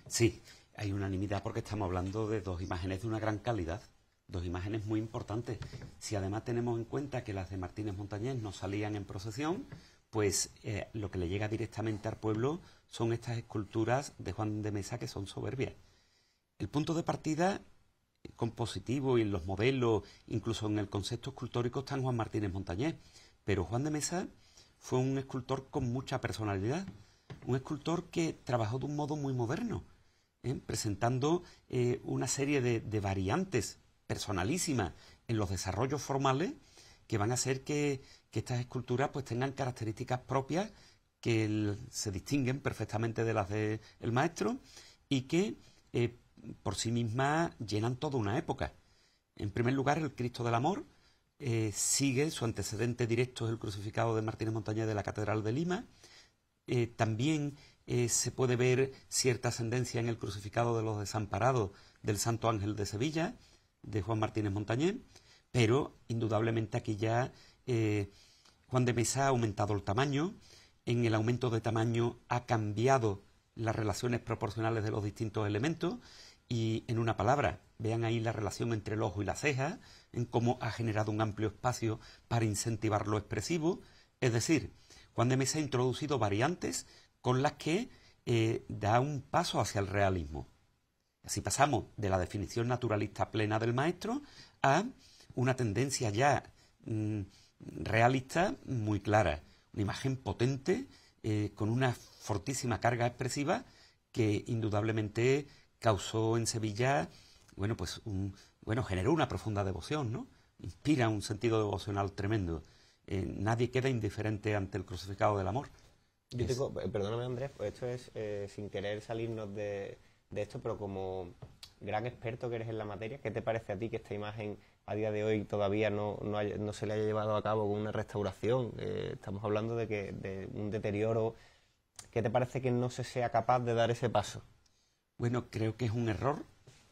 Sí, hay unanimidad porque estamos hablando de dos imágenes de una gran calidad, dos imágenes muy importantes. Si además tenemos en cuenta que las de Martínez Montañés no salían en procesión, pues eh, lo que le llega directamente al pueblo son estas esculturas de Juan de Mesa que son soberbias. El punto de partida compositivo y en los modelos, incluso en el concepto escultórico, están Juan Martínez Montañés. Pero Juan de Mesa fue un escultor con mucha personalidad, un escultor que trabajó de un modo muy moderno, ¿eh? presentando eh, una serie de, de, variantes personalísimas en los desarrollos formales que van a hacer que, que estas esculturas pues tengan características propias que se distinguen perfectamente de las del maestro y que eh, por sí mismas llenan toda una época. En primer lugar, el Cristo del Amor eh, sigue, su antecedente directo es el crucificado de Martínez Montañés de la Catedral de Lima. Eh, también se puede ver cierta ascendencia en el crucificado de los desamparados del Santo Ángel de Sevilla, de Juan Martínez Montañés, pero indudablemente aquí ya Juan de Mesa ha aumentado el tamaño, en el aumento de tamaño ha cambiado las relaciones proporcionales de los distintos elementos y en una palabra, vean ahí la relación entre el ojo y la ceja, en cómo ha generado un amplio espacio para incentivar lo expresivo, es decir, Juan de Mesa ha introducido variantes con las que eh, da un paso hacia el realismo. Así pasamos de la definición naturalista plena del maestro a una tendencia ya... Mm, realista muy clara, una imagen potente eh, con una fortísima carga expresiva que indudablemente causó en Sevilla, bueno, pues bueno, generó una profunda devoción, ¿no? Inspira un sentido devocional tremendo. Eh, nadie queda indiferente ante el crucificado del amor. Yo eh, perdóname Andrés, pues esto es sin querer salirnos de, de esto, pero como gran experto que eres en la materia, ¿qué te parece a ti que esta imagen a día de hoy todavía no, se le haya llevado a cabo una restauración. Eh, estamos hablando de, que, de un deterioro. ¿Qué te parece que no se sea capaz de dar ese paso? Bueno, creo que es un error.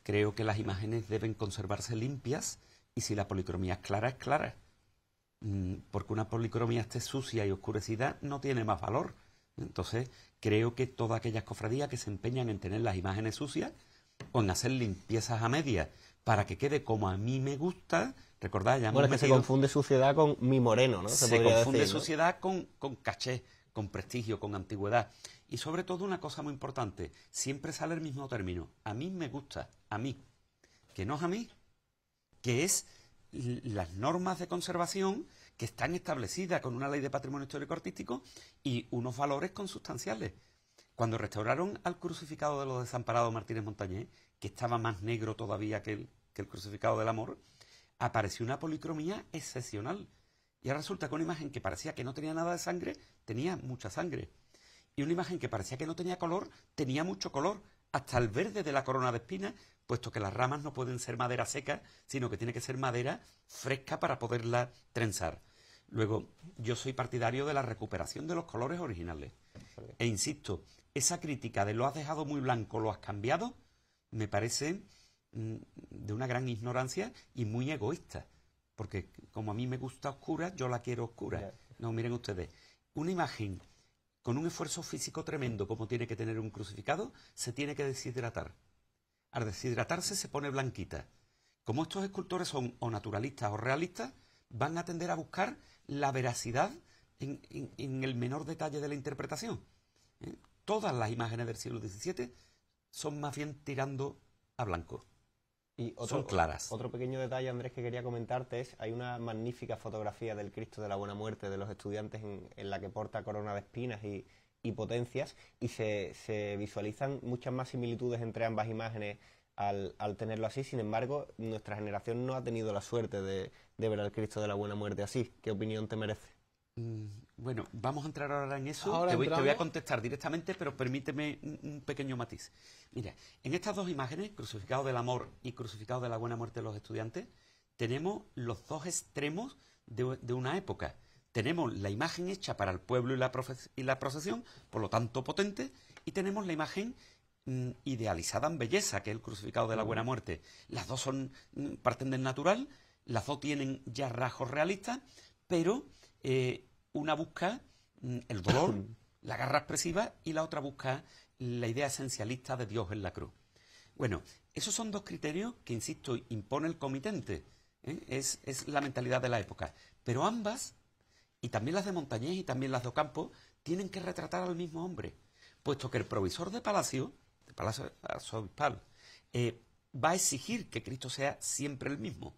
Creo que las imágenes deben conservarse limpias y si la policromía es clara, es clara. Mm, porque una policromía esté sucia y oscurecida no tiene más valor. Entonces, creo que todas aquellas cofradías que se empeñan en tener las imágenes sucias o en hacer limpiezas a medias para que quede como a mí me gusta. Recordad, ya bueno, es que se confunde suciedad con mi moreno, ¿no? Se, confunde suciedad con, caché, con prestigio, con antigüedad. Y sobre todo una cosa muy importante, siempre sale el mismo término, a mí me gusta, a mí, que no es a mí, que es las normas de conservación que están establecidas con una ley de patrimonio histórico artístico y unos valores consustanciales. Cuando restauraron al crucificado de los desamparados Martínez Montañés, que estaba más negro todavía que el, que el crucificado del amor, apareció una policromía excepcional. Y ahora resulta que una imagen que parecía que no tenía nada de sangre, tenía mucha sangre. Y una imagen que parecía que no tenía color, tenía mucho color, hasta el verde de la corona de espinas, puesto que las ramas no pueden ser madera seca, sino que tiene que ser madera fresca para poderla trenzar. Luego, yo soy partidario de la recuperación de los colores originales. E insisto, esa crítica de lo has dejado muy blanco, lo has cambiado, me parece mm, de una gran ignorancia y muy egoísta. Porque como a mí me gusta oscura, yo la quiero oscura. No, miren ustedes, una imagen con un esfuerzo físico tremendo como tiene que tener un crucificado, se tiene que deshidratar. Al deshidratarse se pone blanquita. Como estos escultores son o naturalistas o realistas, van a tender a buscar la veracidad en, el menor detalle de la interpretación. ¿eh? Todas las imágenes del siglo XVII son más bien tirando a blanco. Y son claras. Otro pequeño detalle, Andrés, que quería comentarte es, hay una magnífica fotografía del Cristo de la Buena Muerte de los estudiantes en, la que porta corona de espinas y, potencias, y se, se, visualizan muchas más similitudes entre ambas imágenes al, tenerlo así. Sin embargo, nuestra generación no ha tenido la suerte de, ver al Cristo de la Buena Muerte así. ¿Qué opinión te merece? Mm, bueno, vamos a entrar ahora en eso. te, voy, a contestar directamente, pero permíteme un, pequeño matiz. Mira, en estas dos imágenes, crucificado del amor y crucificado de la buena muerte de los estudiantes, tenemos los dos extremos de, una época. Tenemos la imagen hecha para el pueblo y la, procesión, por lo tanto potente, y tenemos la imagen mm, idealizada en belleza, que es el crucificado de la buena mm. muerte. Las dos son mm, parten del natural, las dos tienen ya rasgos realistas, pero eh, una busca mm, el dolor, la garra expresiva, y la otra busca la idea esencialista de Dios en la cruz. Bueno, esos son dos criterios que, insisto, impone el comitente. ¿eh? Es, la mentalidad de la época. Pero ambas, y también las de Montañés y también las de Ocampo, tienen que retratar al mismo hombre. Puesto que el provisor de Palacio, de Palacio Arzobispal, eh, va a exigir que Cristo sea siempre el mismo.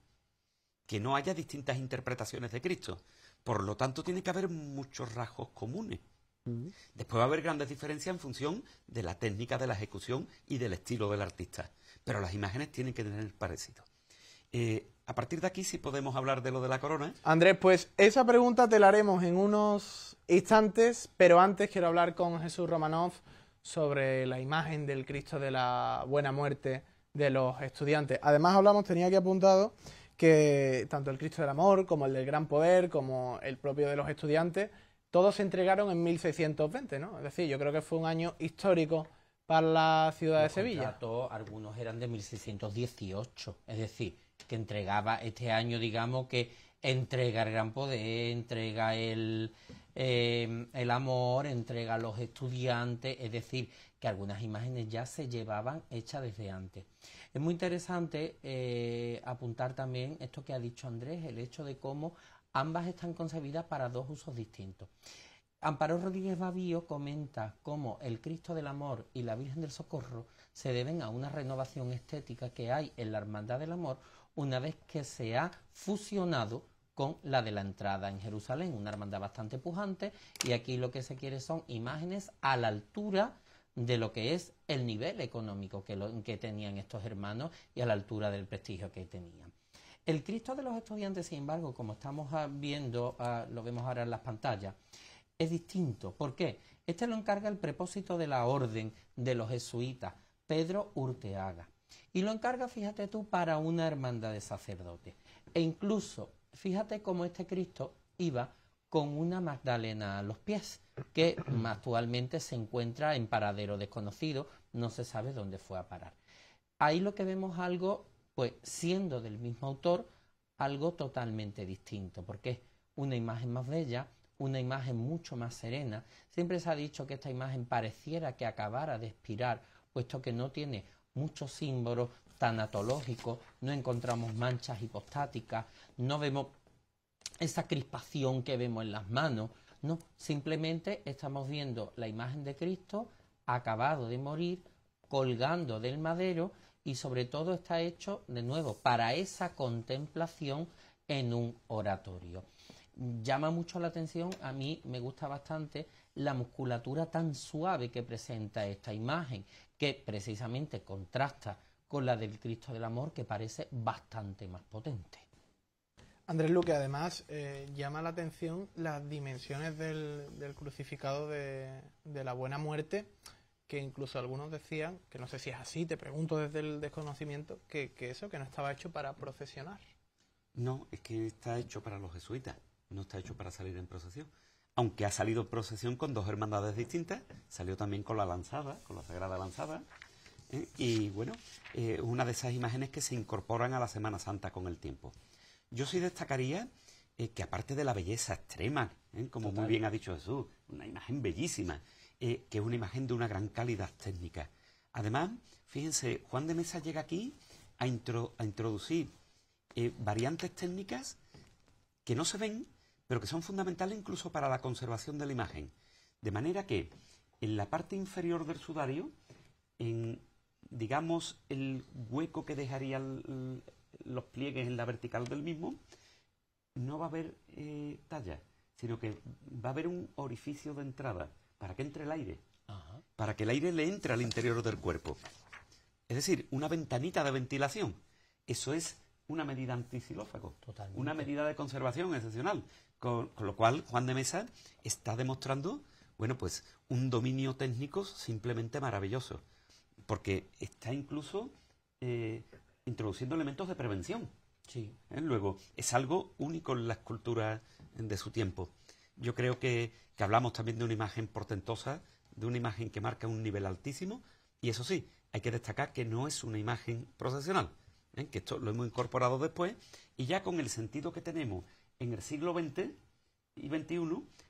Que no haya distintas interpretaciones de Cristo. Por lo tanto, tiene que haber muchos rasgos comunes. Después va a haber grandes diferencias en función de la técnica de la ejecución y del estilo del artista, pero las imágenes tienen que tener parecido. Eh, a partir de aquí sí podemos hablar de lo de la corona. Andrés, pues esa pregunta te la haremos en unos instantes, pero antes quiero hablar con Jesús Romanov sobre la imagen del Cristo de la Buena Muerte de los estudiantes. Además hablamos, tenía aquí apuntado, que tanto el Cristo del Amor como el del Gran Poder, como el propio de los estudiantes, todos se entregaron en 1620, ¿no? Es decir, yo creo que fue un año histórico para la ciudad de Sevilla. todos algunos eran de 1618, es decir, que entregaba este año, digamos, que entrega el Gran Poder, entrega el, eh, el amor, entrega a los estudiantes, es decir, que algunas imágenes ya se llevaban hechas desde antes. Es muy interesante eh, apuntar también esto que ha dicho Andrés, el hecho de cómo ambas están concebidas para dos usos distintos. Amparo Rodríguez Bavío comenta cómo el Cristo del Amor y la Virgen del Socorro se deben a una renovación estética que hay en la Hermandad del Amor una vez que se ha fusionado con la de la entrada en Jerusalén, una hermandad bastante pujante, y aquí lo que se quiere son imágenes a la altura de lo que es el nivel económico que, tenían estos hermanos y a la altura del prestigio que tenían. El Cristo de los estudiantes, sin embargo, como estamos ah, viendo, ah, lo vemos ahora en las pantallas, es distinto. ¿Por qué? Este lo encarga el propósito de la orden de los jesuitas, Pedro Urteaga. Y lo encarga, fíjate tú, para una hermandad de sacerdotes. E incluso, fíjate cómo este Cristo iba con una Magdalena a los pies, que actualmente se encuentra en paradero desconocido, no se sabe dónde fue a parar. Ahí lo que vemos algo, pues siendo del mismo autor, algo totalmente distinto, porque es una imagen más bella, una imagen mucho más serena. Siempre se ha dicho que esta imagen pareciera que acabara de expirar, puesto que no tiene muchos símbolos tanatológicos, no encontramos manchas hipostáticas, no vemos esa crispación que vemos en las manos. No, simplemente estamos viendo la imagen de Cristo acabado de morir, colgando del madero y sobre todo está hecho de nuevo para esa contemplación en un oratorio. Llama mucho la atención, a mí me gusta bastante la musculatura tan suave que presenta esta imagen, que precisamente contrasta con la del Cristo del Amor, que parece bastante más potente. Andrés Luque, además, eh, llama la atención las dimensiones del, crucificado de, la buena muerte, que incluso algunos decían, que no sé si es así, te pregunto desde el desconocimiento, que, eso, que no estaba hecho para procesionar. No, es que está hecho para los jesuitas, no está hecho para salir en procesión. Aunque ha salido en procesión con dos hermandades distintas, salió también con la lanzada, con la sagrada lanzada, ¿eh? Y bueno, eh, una de esas imágenes que se incorporan a la Semana Santa con el tiempo. Yo sí destacaría eh, que aparte de la belleza extrema, ¿eh? como muy bien ha dicho Jesús, una imagen bellísima, eh, que es una imagen de una gran calidad técnica. Además, fíjense, Juan de Mesa llega aquí a, a introducir variantes técnicas que no se ven, pero que son fundamentales incluso para la conservación de la imagen. De manera que en la parte inferior del sudario, en digamos el hueco que dejaría el, los pliegues en la vertical del mismo, no va a haber eh, talla, sino que va a haber un orificio de entrada para que entre el aire, para que el aire le entre al interior del cuerpo. Es decir, una ventanita de ventilación. Eso es una medida antisilófago, una medida de conservación excepcional. Con, lo cual, Juan de Mesa está demostrando, bueno, pues un dominio técnico simplemente maravilloso, porque está incluso eh, introduciendo elementos de prevención. Sí. ¿Eh? Luego, es algo único en la escultura de su tiempo. Yo creo que, hablamos también de una imagen portentosa, de una imagen que marca un nivel altísimo, y eso sí, hay que destacar que no es una imagen procesional, ¿eh? que esto lo hemos incorporado después, y ya con el sentido que tenemos en el siglo XX y XXI,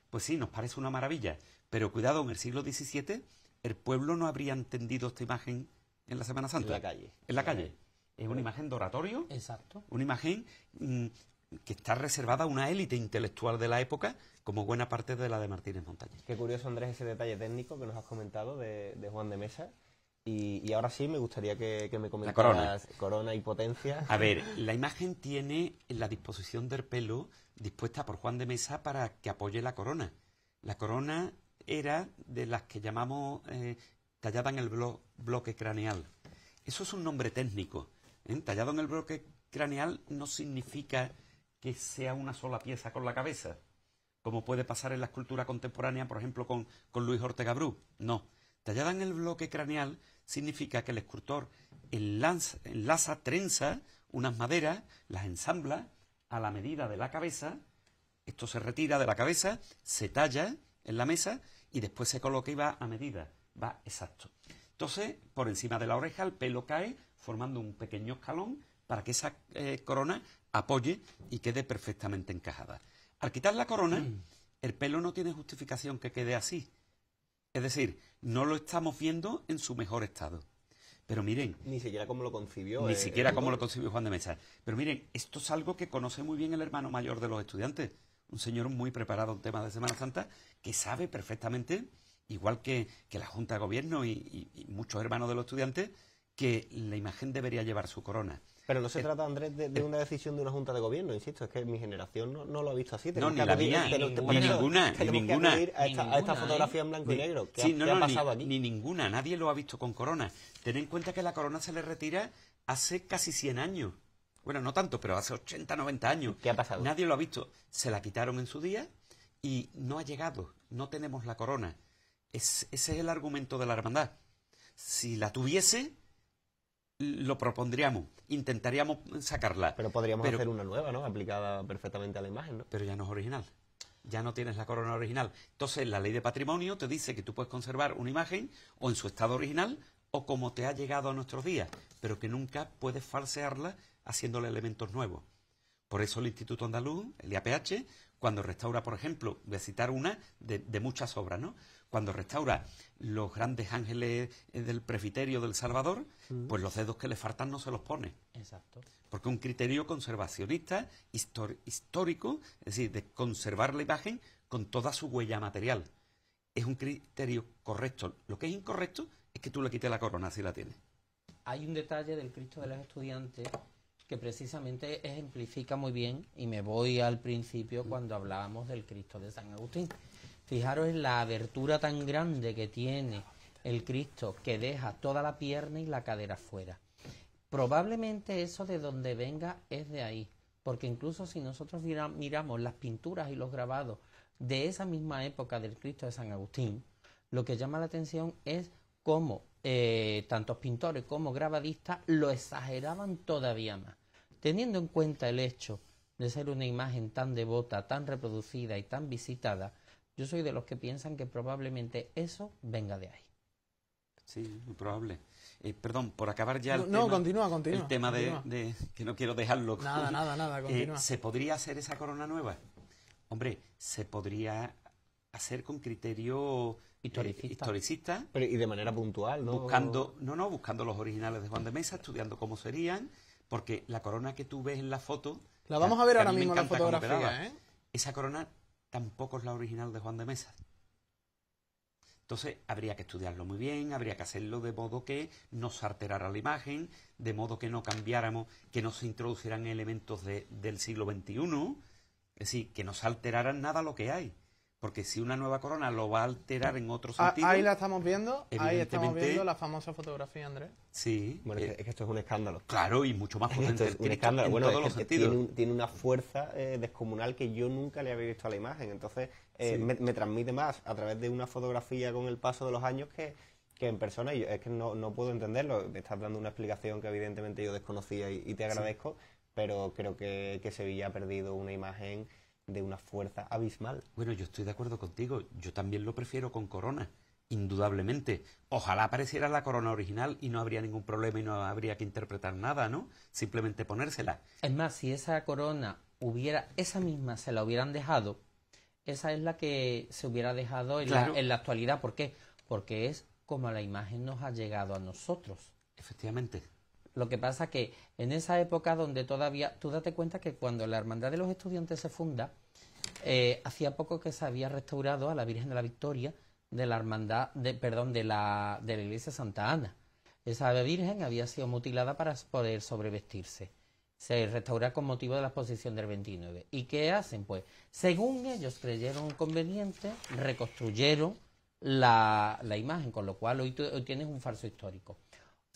pues sí, nos parece una maravilla, pero cuidado, en el siglo XVII el pueblo no habría entendido esta imagen en la Semana Santa. En la calle. En la calle. Es una imagen de oratorio. Exacto. Una imagen mm, que está reservada a una élite intelectual de la época, como buena parte de la de Martínez Montañés Qué curioso, Andrés, ese detalle técnico que nos has comentado de, Juan de Mesa. Y, ahora sí, me gustaría que, me comentaras corona. corona. y potencia. A ver, la imagen tiene la disposición del pelo dispuesta por Juan de Mesa para que apoye la corona. La corona era de las que llamamos eh, tallada en el bloque craneal. Eso es un nombre técnico. ¿Eh? Tallado en el bloque craneal no significa que sea una sola pieza con la cabeza, como puede pasar en la escultura contemporánea, por ejemplo, con, Luis Ortega Bru. No. Tallada en el bloque craneal significa que el escultor enlaza trenza unas maderas, las ensambla a la medida de la cabeza, esto se retira de la cabeza, se talla en la mesa y después se coloca y va a medida, va exacto. Entonces, por encima de la oreja el pelo cae formando un pequeño escalón para que esa eh, corona apoye y quede perfectamente encajada. Al quitar la corona, mm. el pelo no tiene justificación que quede así. Es decir, no lo estamos viendo en su mejor estado. Pero miren. Ni siquiera como lo concibió. Ni siquiera como lo concibió Juan de Mesa. Pero miren, esto es algo que conoce muy bien el hermano mayor de los estudiantes. Un señor muy preparado en temas de Semana Santa que sabe perfectamente, igual que, la Junta de Gobierno y muchos hermanos de los estudiantes, que la imagen debería llevar su corona. Pero no se eh, trata, Andrés, de, eh, una decisión de una junta de gobierno, insisto, es que mi generación no, lo ha visto así. no, ni la mía, ni, ninguna, ni ninguna. esta, ¿eh? fotografía en blanco y negro, ha pasado Ni ninguna, nadie lo ha visto con corona. Ten en cuenta que la corona se le retira hace casi 100 años. Bueno, no tanto, pero hace 80, 90 años. ¿Qué ha pasado? Nadie lo ha visto. Se la quitaron en su día y no ha llegado, no tenemos la corona. ese es el argumento de la hermandad. Si la tuviese, lo propondríamos, intentaríamos sacarla. Pero podríamos hacer una nueva, ¿no? Aplicada perfectamente a la imagen, ¿no? Pero ya no es original. Ya no tienes la corona original. Entonces, la ley de patrimonio te dice que tú puedes conservar una imagen o en su estado original o como te ha llegado a nuestros días, pero que nunca puedes falsearla haciéndole elementos nuevos. Por eso el Instituto Andaluz, el IAPH, cuando restaura, por ejemplo, voy citar una de muchas obras, ¿no? cuando restaura los grandes ángeles eh, del presbiterio del Salvador, pues los dedos que le faltan no se los pone. Exacto. Porque un criterio conservacionista, histórico, es decir, de conservar la imagen con toda su huella material. Es un criterio correcto. Lo que es incorrecto es que tú le quites la corona si la tienes. Hay un detalle del Cristo de los Estudiantes que precisamente ejemplifica muy bien, y me voy al principio cuando hablábamos del Cristo de San Agustín. Fijaros en la abertura tan grande que tiene el Cristo, que deja toda la pierna y la cadera fuera. Probablemente eso de donde venga es de ahí, porque incluso si nosotros miramos las pinturas y los grabados de esa misma época del Cristo de San Agustín, lo que llama la atención es cómo eh, tantos pintores como grabadistas lo exageraban todavía más. Teniendo en cuenta el hecho de ser una imagen tan devota, tan reproducida y tan visitada, yo soy de los que piensan que probablemente eso venga de ahí. Sí, muy probable. Eh, perdón, por acabar ya el tema, no, continúa, continúa, el tema De, que no quiero dejarlo. Nada, nada, nada, eh, continúa. ¿Se podría hacer esa corona nueva? Hombre, se podría hacer con criterio eh, historicista, historicista y de manera puntual, ¿no? Buscando, no, no, buscando los originales de Juan de Mesa, estudiando cómo serían, porque la corona que tú ves en la foto... La vamos a ver ahora mismo en la fotografía, ¿eh? Esa corona tampoco es la original de Juan de Mesa. Entonces habría que estudiarlo muy bien, habría que hacerlo de modo que no se alterara la imagen, de modo que no cambiáramos, que no se introducieran elementos del siglo XXI, es decir, que no se alterara nada lo que hay. Porque si una nueva corona lo va a alterar en otro ah, sentido. ahí la estamos viendo, ahí estamos viendo la famosa fotografía, Andrés. Sí. Bueno, eh, es que esto es un escándalo. Claro, y mucho más potente. escándalo. bueno, tiene, una fuerza eh, descomunal que yo nunca le había visto a la imagen. Entonces, eh, me, transmite más a través de una fotografía con el paso de los años que, en persona. yo, es que no, no, puedo entenderlo. Me estás dando una explicación que, evidentemente, yo desconocía y, te agradezco. Pero creo que, que Sevilla ha perdido una imagen de una fuerza abismal. Bueno, yo estoy de acuerdo contigo. Yo también lo prefiero con corona, indudablemente. Ojalá apareciera la corona original y no habría ningún problema y no habría que interpretar nada, ¿no? Simplemente ponérsela. Es más, si esa corona hubiera, esa misma se la hubieran dejado, esa es la que se hubiera dejado en, la, en la actualidad. ¿Por qué? Porque es como la imagen nos ha llegado a nosotros. Efectivamente. Lo que pasa que en esa época donde todavía, tú date cuenta que cuando la Hermandad de los Estudiantes se funda, eh, hacía poco que se había restaurado a la Virgen de la Victoria de la Hermandad, de, perdón, de la, de la Iglesia Santa Ana. Esa virgen había sido mutilada para poder sobrevestirse. Se restaura con motivo de la exposición del 29. ¿Y qué hacen? Pues, según ellos creyeron conveniente, reconstruyeron la, imagen, con lo cual hoy, hoy tienes un falso histórico.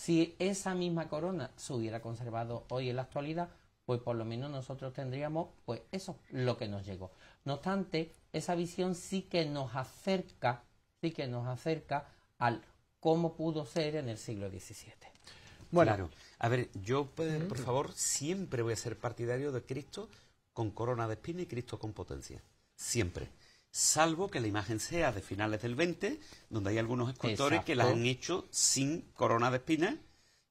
Si esa misma corona se hubiera conservado hoy en la actualidad, pues por lo menos nosotros tendríamos, pues eso, lo que nos llegó. No obstante, esa visión sí que nos acerca, sí que nos acerca al cómo pudo ser en el siglo XVII. Bueno, a ver, yo, por favor, siempre voy a ser partidario de Cristo con corona de espina y Cristo con potencia. Siempre salvo que la imagen sea de finales del 20, donde hay algunos escultores que la han hecho sin corona de espinas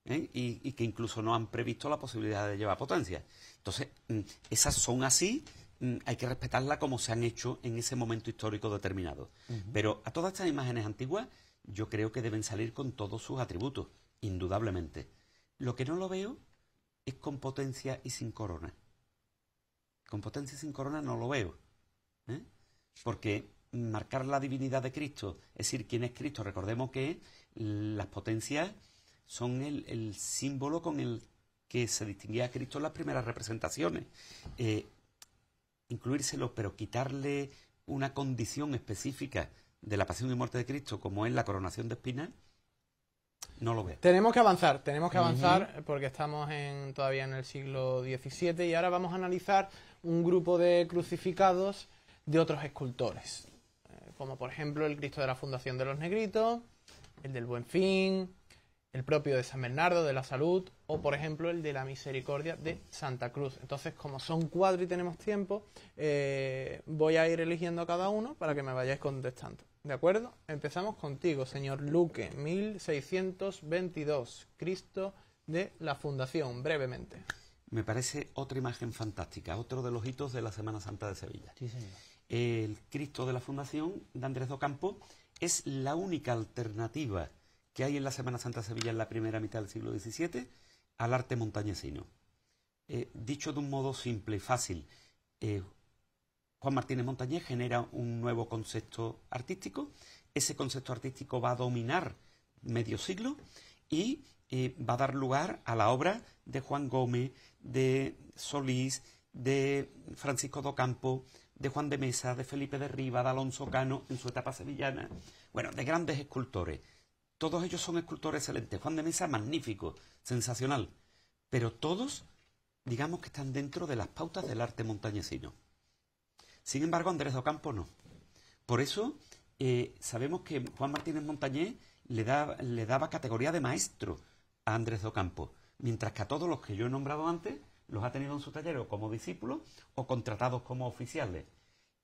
¿eh? y, que incluso no han previsto la posibilidad de llevar potencia. Entonces, mm, esas son así, mm, hay que respetarlas como se han hecho en ese momento histórico determinado. Pero a todas estas imágenes antiguas yo creo que deben salir con todos sus atributos, indudablemente. Lo que no lo veo es con potencia y sin corona. Con potencia y sin corona no lo veo. ¿eh? Porque marcar la divinidad de Cristo, es decir, quién es Cristo, recordemos que las potencias son el, símbolo con el que se distinguía a Cristo en las primeras representaciones. Eh, incluírselo, pero quitarle una condición específica de la pasión y muerte de Cristo, como es la coronación de espinas, no lo veo. Tenemos que avanzar, tenemos que avanzar porque estamos todavía en el siglo XVII y ahora vamos a analizar un grupo de crucificados de otros escultores, eh, como por ejemplo el Cristo de la Fundación de los Negritos, el del Buen Fin, el propio de San Bernardo de la Salud o por ejemplo el de la Misericordia de Santa Cruz. Entonces, como son cuatro y tenemos tiempo, eh, voy a ir eligiendo a cada uno para que me vayáis contestando. ¿De acuerdo? Empezamos contigo, señor Luque, 1622, Cristo de la Fundación, brevemente. Me parece otra imagen fantástica, otro de los hitos de la Semana Santa de Sevilla. Sí, señor el Cristo de la Fundación de Andrés Docampo es la única alternativa que hay en la Semana Santa de Sevilla en la primera mitad del siglo XVII al arte montañesino. Eh, dicho de un modo simple y fácil, eh, Juan Martínez Montañés genera un nuevo concepto artístico, ese concepto artístico va a dominar medio siglo y eh, va a dar lugar a la obra de Juan Gómez, de Solís, de Francisco docampo Campo, de Juan de Mesa, de Felipe de Riva, de Alonso Cano en su etapa sevillana, bueno, de grandes escultores. Todos ellos son escultores excelentes. Juan de Mesa, magnífico, sensacional. Pero todos, digamos que están dentro de las pautas del arte montañesino. Sin embargo, Andrés Ocampo no. Por eso, eh, sabemos que Juan Martínez Montañés le, le daba categoría de maestro a Andrés Ocampo, mientras que a todos los que yo he nombrado antes los ha tenido en su taller o como discípulos o contratados como oficiales.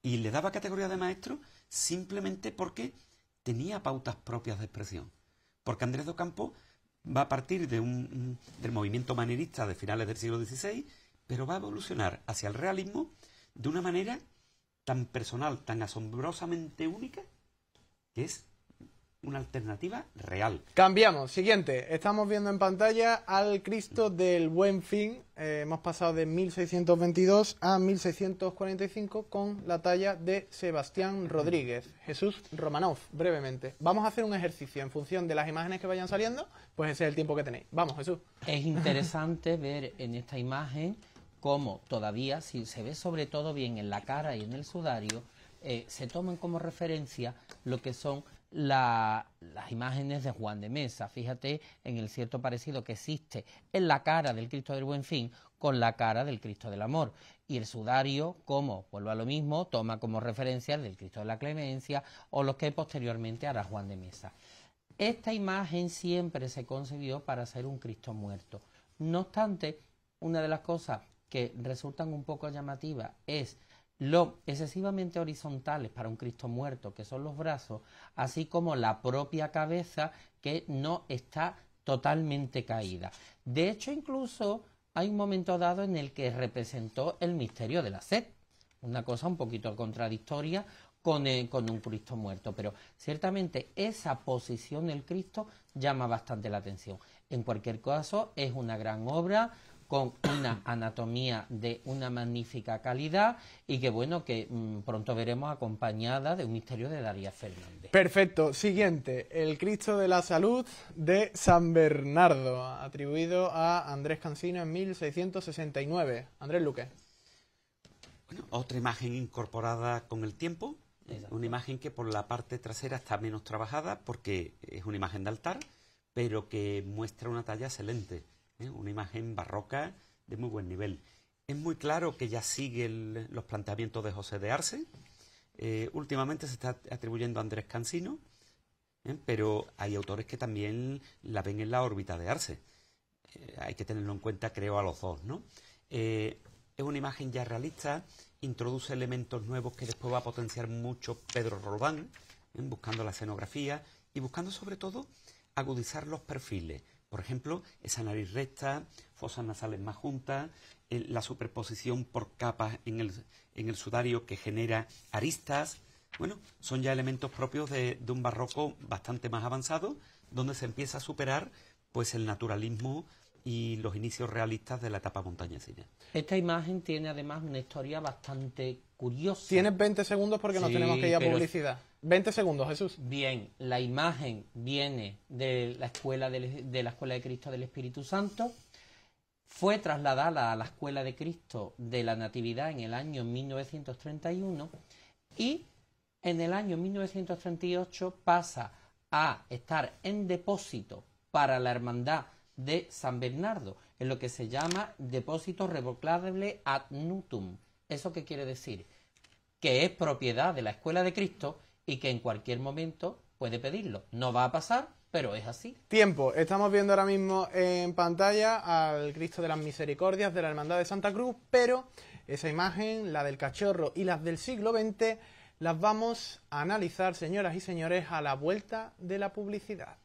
Y le daba categoría de maestro simplemente porque tenía pautas propias de expresión. Porque Andrés Docampo va a partir de un, del movimiento manierista de finales del siglo XVI, pero va a evolucionar hacia el realismo de una manera tan personal, tan asombrosamente única, que es una alternativa real. Cambiamos, siguiente. Estamos viendo en pantalla al Cristo del Buen Fin. Eh, hemos pasado de 1622 a 1645 con la talla de Sebastián Rodríguez, Jesús Romanov, brevemente. Vamos a hacer un ejercicio en función de las imágenes que vayan saliendo, pues ese es el tiempo que tenéis. Vamos, Jesús. Es interesante ver en esta imagen cómo todavía, si se ve sobre todo bien en la cara y en el sudario, eh, se toman como referencia lo que son las imágenes de Juan de Mesa. Fíjate en el cierto parecido que existe en la cara del Cristo del Buen Fin con la cara del Cristo del Amor. Y el sudario, como vuelvo a lo mismo, toma como referencia el del Cristo de la Clemencia o los que posteriormente hará Juan de Mesa. Esta imagen siempre se concebió para ser un Cristo muerto. No obstante, una de las cosas que resultan un poco llamativas es lo excesivamente horizontales para un Cristo muerto, que son los brazos, así como la propia cabeza que no está totalmente caída. De hecho, incluso hay un momento dado en el que representó el misterio de la sed, una cosa un poquito contradictoria con, eh, con un Cristo muerto, pero ciertamente esa posición del Cristo llama bastante la atención. En cualquier caso, es una gran obra, con una anatomía de una magnífica calidad y que bueno, que mm, pronto veremos acompañada de un misterio de Daría Fernández. Perfecto. Siguiente, el Cristo de la Salud de San Bernardo, atribuido a Andrés Cancino en 1669. Andrés Luque. otra imagen incorporada con el tiempo, una imagen que por la parte trasera está menos trabajada porque es una imagen de altar, pero que muestra una talla excelente ¿eh? una imagen barroca de muy buen nivel. Es muy claro que ya sigue los planteamientos de José de Arce. Eh, últimamente se está atribuyendo a Andrés Cansino, ¿eh? pero hay autores que también la ven en la órbita de Arce. hay que tenerlo en cuenta, creo, a los dos, ¿no? es una imagen ya realista, introduce elementos nuevos que después va a potenciar mucho Pedro Roldán, buscando la escenografía y buscando sobre todo agudizar los perfiles, por ejemplo, esa nariz recta, fosas nasales más juntas, la superposición por capas en el, sudario que genera aristas. Bueno, son ya elementos propios de, un barroco bastante más avanzado, donde se empieza a superar pues el naturalismo y los inicios realistas de la etapa montañesina. Esta imagen tiene además una historia bastante curiosa. Tienes 20 segundos porque no tenemos que ir a publicidad. 20 segundos, Jesús. Bien, la imagen viene de la escuela de, la escuela de Cristo del Espíritu Santo. Fue trasladada a la escuela de Cristo de la Natividad en el año 1931 y en el año 1938 pasa a estar en depósito para la hermandad de San Bernardo, en lo que se llama depósito revocable ad nutum. ¿Eso qué quiere decir? Que es propiedad de la escuela de Cristo y que en cualquier momento puede pedirlo. No va a pasar, pero es así. Tiempo. Estamos viendo ahora mismo en pantalla al Cristo de las Misericordias de la Hermandad de Santa Cruz, pero esa imagen, la del cachorro y las del siglo XX, las vamos a analizar, señoras y señores, a la vuelta de la publicidad.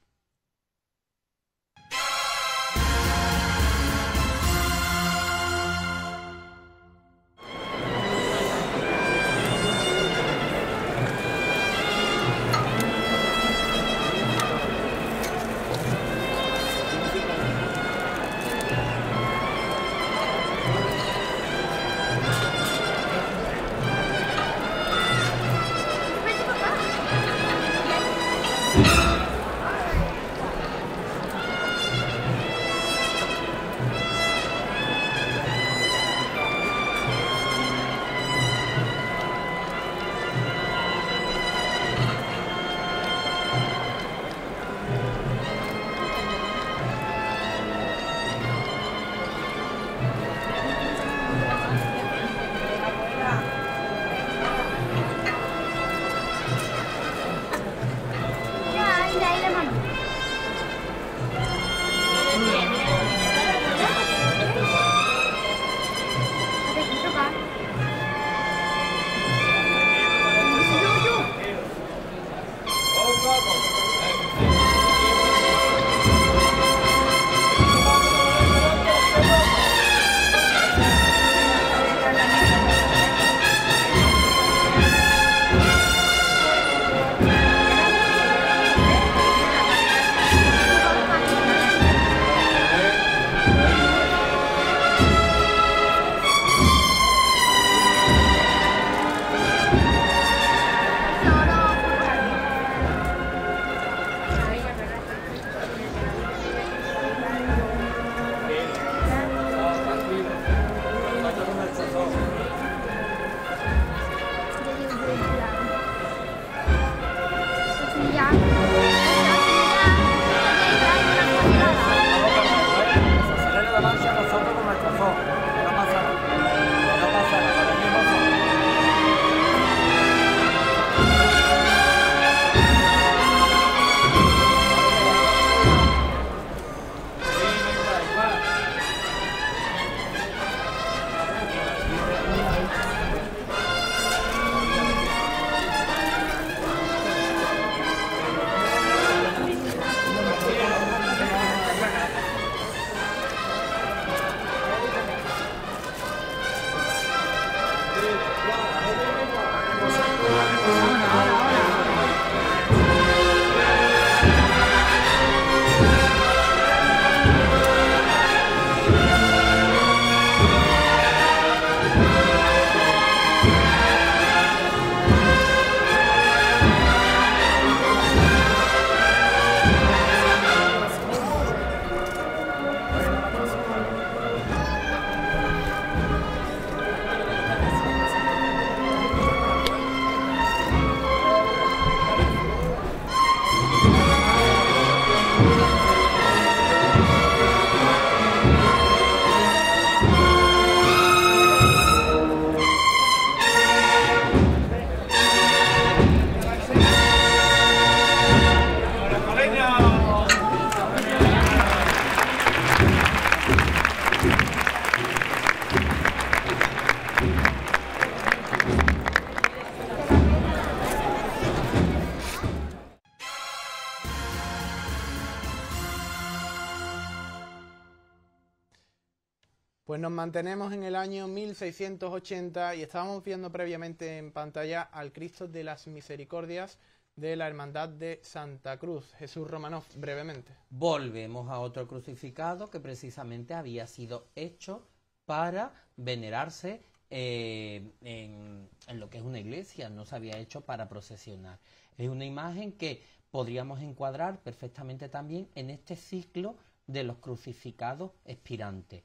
nos mantenemos en el año 1680 y estábamos viendo previamente en pantalla al Cristo de las Misericordias de la Hermandad de Santa Cruz, Jesús Romanov, brevemente. Volvemos a otro crucificado que precisamente había sido hecho para venerarse eh, en, en, lo que es una iglesia, no se había hecho para procesionar. Es una imagen que podríamos encuadrar perfectamente también en este ciclo de los crucificados expirantes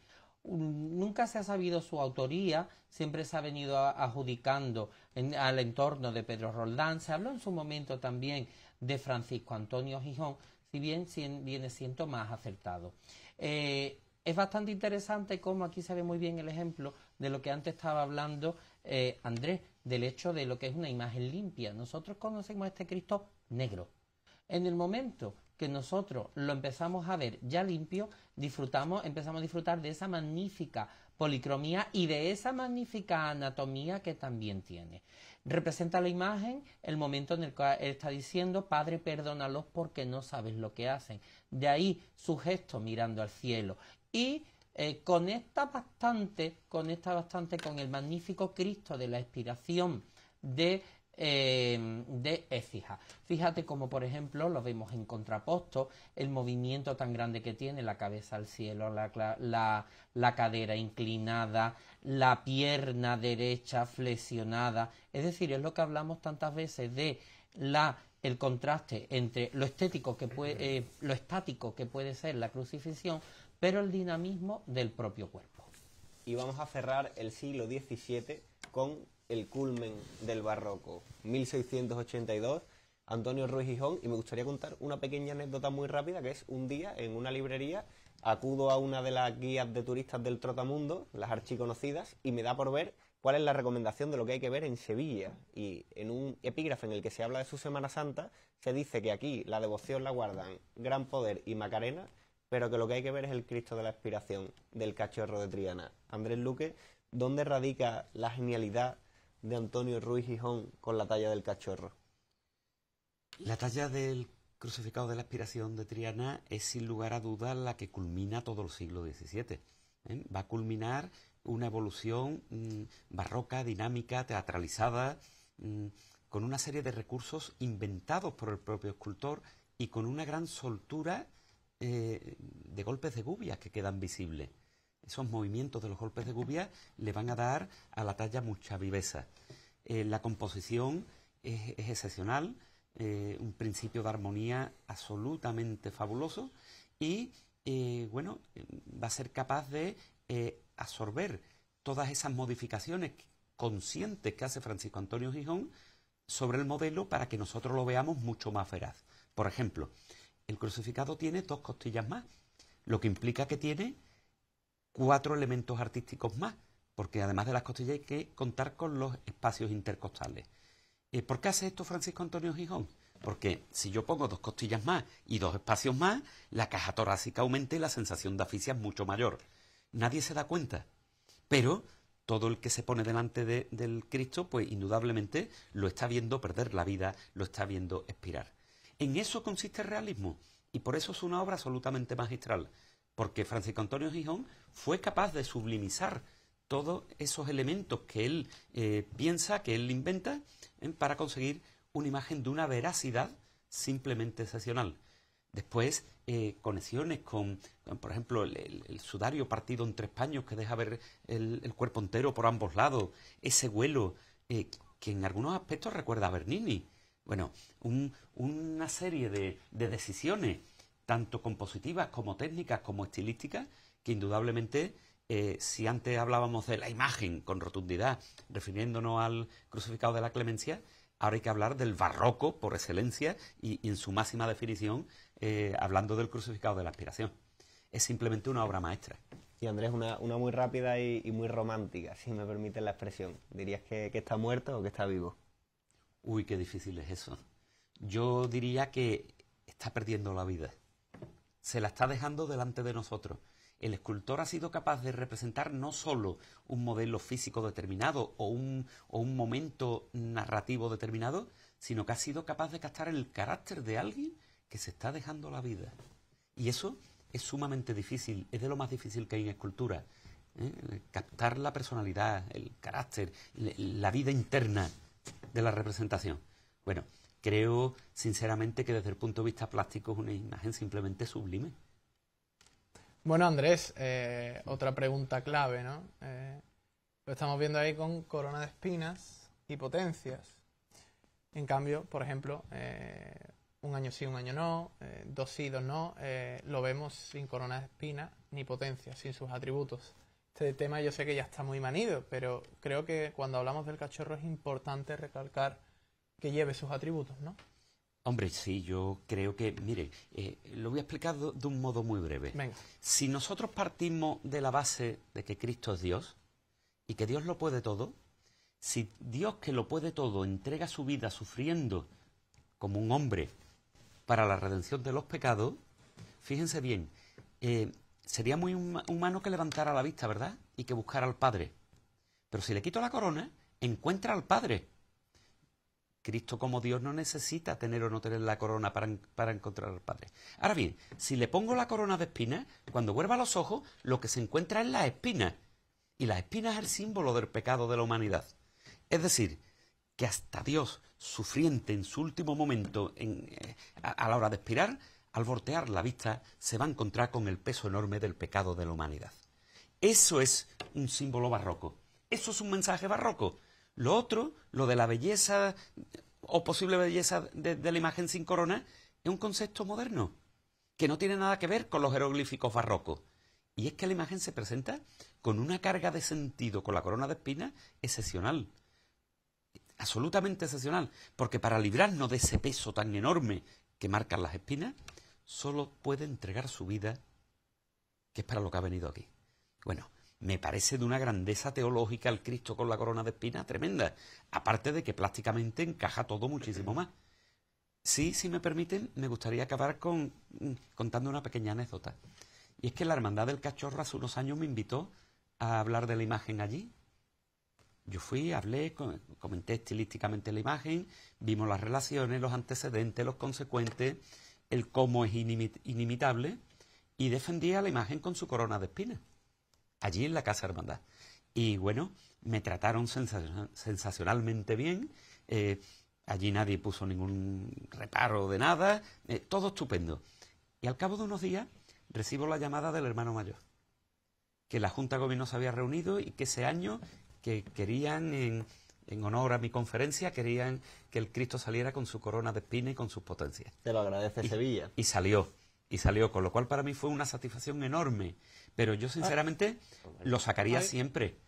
nunca se ha sabido su autoría, siempre se ha venido adjudicando al entorno de Pedro Roldán. Se habló en su momento también de Francisco Antonio Gijón, si bien viene siendo más acertado. Eh, es bastante interesante ...como aquí se ve muy bien el ejemplo de lo que antes estaba hablando eh, Andrés, del hecho de lo que es una imagen limpia. Nosotros conocemos a este Cristo negro. En el momento que nosotros lo empezamos a ver ya limpio, disfrutamos, empezamos a disfrutar de esa magnífica policromía y de esa magnífica anatomía que también tiene. Representa la imagen el momento en el que está diciendo, Padre, perdónalos porque no sabes lo que hacen. De ahí su gesto mirando al cielo. Y eh, conecta bastante, bastante con el magnífico Cristo de la inspiración de Em, de Écija. Fíjate como, por ejemplo, lo vemos en contraposto, el movimiento tan grande que tiene, la cabeza al cielo, la, cadera inclinada, la pierna derecha flexionada. Es decir, es lo que hablamos tantas veces de la el contraste entre lo estético que puede, eh, lo estático que puede ser la crucifixión, pero el dinamismo del propio cuerpo. Y vamos a cerrar el siglo XVII con el culmen del barroco, 1682, Antonio Ruiz Gijón, y me gustaría contar una pequeña anécdota muy rápida, que es un día en una librería acudo a una de las guías de turistas del Trotamundo, las archiconocidas, y me da por ver cuál es la recomendación de lo que hay que ver en Sevilla. Y en un epígrafe en el que se habla de su Semana Santa, se dice que aquí la devoción la guardan Gran Poder y Macarena, pero que lo que hay que ver es el Cristo de la Expiración del Cachorro de Triana. Andrés Luque, ¿dónde radica la genialidad de Antonio Ruiz Gijón con la talla del cachorro? La talla del crucificado de la aspiración de Triana es sin lugar a dudas la que culmina todo el siglo XVII. ¿eh? Va a culminar una evolución mm, barroca, dinámica, teatralizada, mm, con una serie de recursos inventados por el propio escultor y con una gran soltura eh, de golpes de gubia que quedan visibles esos movimientos de los golpes de gubia le van a dar a la talla mucha viveza. Eh, la composición es, excepcional, eh, un principio de armonía absolutamente fabuloso y, eh, bueno, va a ser capaz de absorber todas esas modificaciones conscientes que hace Francisco Antonio Gijón sobre el modelo para que nosotros lo veamos mucho más veraz. Por ejemplo, el crucificado tiene dos costillas más, lo que implica que tiene cuatro elementos artísticos más, porque además de las costillas hay que contar con los espacios intercostales. Eh, ¿Por qué hace esto Francisco Antonio Gijón? Porque si yo pongo dos costillas más y dos espacios más, la caja torácica aumenta y la sensación de asfixia es mucho mayor. Nadie se da cuenta. Pero todo el que se pone delante de, del Cristo, pues indudablemente lo está viendo perder la vida, lo está viendo expirar. En eso consiste el realismo y por eso es una obra absolutamente magistral porque Francisco Antonio Gijón fue capaz de sublimizar todos esos elementos que él eh, piensa, que él inventa, para conseguir una imagen de una veracidad simplemente excepcional. Después, eh, conexiones con, por ejemplo, el, sudario partido en tres paños que deja ver el, cuerpo entero por ambos lados, ese vuelo, eh, que en algunos aspectos recuerda a Bernini. Bueno, una serie de, de decisiones tanto compositivas como técnicas como estilísticas, que indudablemente, eh, si antes hablábamos de la imagen con rotundidad, refiriéndonos al crucificado de la clemencia, ahora hay que hablar del barroco por excelencia y, en su máxima definición, eh, hablando del crucificado de la aspiración. Es simplemente una obra maestra. Y Andrés, una, muy rápida y, muy romántica, si me permiten la expresión. ¿Dirías que, que está muerto o que está vivo? Uy, qué difícil es eso. Yo diría que está perdiendo la vida se la está dejando delante de nosotros. El escultor ha sido capaz de representar no solo un modelo físico determinado o un, o un momento narrativo determinado, sino que ha sido capaz de captar el carácter de alguien que se está dejando la vida. Y eso es sumamente difícil, es de lo más difícil que hay en escultura. ¿eh? Captar la personalidad, el carácter, la vida interna de la representación. Bueno, creo sinceramente que desde el punto de vista plástico es una imagen simplemente sublime. Bueno, Andrés, eh, otra pregunta clave, ¿no? Eh, lo estamos viendo ahí con corona de espinas y potencias. En cambio, por ejemplo, eh, un año sí, un año no, dos sí, dos no, lo vemos sin corona de espinas ni potencias, sin sus atributos. Este tema yo sé que ya está muy manido, pero creo que cuando hablamos del cachorro es importante recalcar que lleve sus atributos, ¿no? Hombre, sí, yo creo que, mire, eh, lo voy a explicar de, un modo muy breve. Si nosotros partimos de la base de que Cristo es Dios y que Dios lo puede todo, si Dios que lo puede todo entrega su vida sufriendo como un hombre para la redención de los pecados, fíjense bien, eh, sería muy humano que levantara la vista, ¿verdad? Y que buscara al Padre. Pero si le quito la corona, encuentra al Padre Cristo como Dios no necesita tener o no tener la corona para, encontrar al Padre. Ahora bien, si le pongo la corona de espinas, cuando vuelva los ojos, lo que se encuentra es la espina. Y la espina es el símbolo del pecado de la humanidad. Es decir, que hasta Dios, sufriente en su último momento, eh, a, a la hora de expirar, al voltear la vista, se va a encontrar con el peso enorme del pecado de la humanidad. Eso es un símbolo barroco. Eso es un mensaje barroco. Lo otro, lo de la belleza o posible belleza de, la imagen sin corona, es un concepto moderno, que no tiene nada que ver con los jeroglíficos barrocos. Y es que la imagen se presenta con una carga de sentido con la corona de espinas excepcional. Absolutamente excepcional. Porque para librarnos de ese peso tan enorme que marcan las espinas, solo puede entregar su vida, que es para lo que ha venido aquí. Bueno, me parece de una grandeza teológica el Cristo con la corona de espinas tremenda. Aparte de que plásticamente encaja todo muchísimo más. Sí, si me permiten, me gustaría acabar con, mm, contando una pequeña anécdota. Y es que la Hermandad del Cachorro hace unos años me invitó a hablar de la imagen allí. Yo fui, hablé, comenté estilísticamente la imagen, vimos las relaciones, los antecedentes, los consecuentes, el cómo es inimitable y defendía la imagen con su corona de espinas allí en la Casa Hermandad. Y bueno, me trataron sensacionalmente bien. Eh, allí nadie puso ningún reparo de nada. Eh, todo estupendo. Y al cabo de unos días recibo la llamada del hermano mayor. Que la Junta de se había reunido y que ese año que querían, en, honor a mi conferencia, querían que el Cristo saliera con su corona de espina y con sus potencias. Te lo agradece Sevilla. Y salió, y salió, con lo cual para mí fue una satisfacción enorme pero yo sinceramente lo sacaría siempre.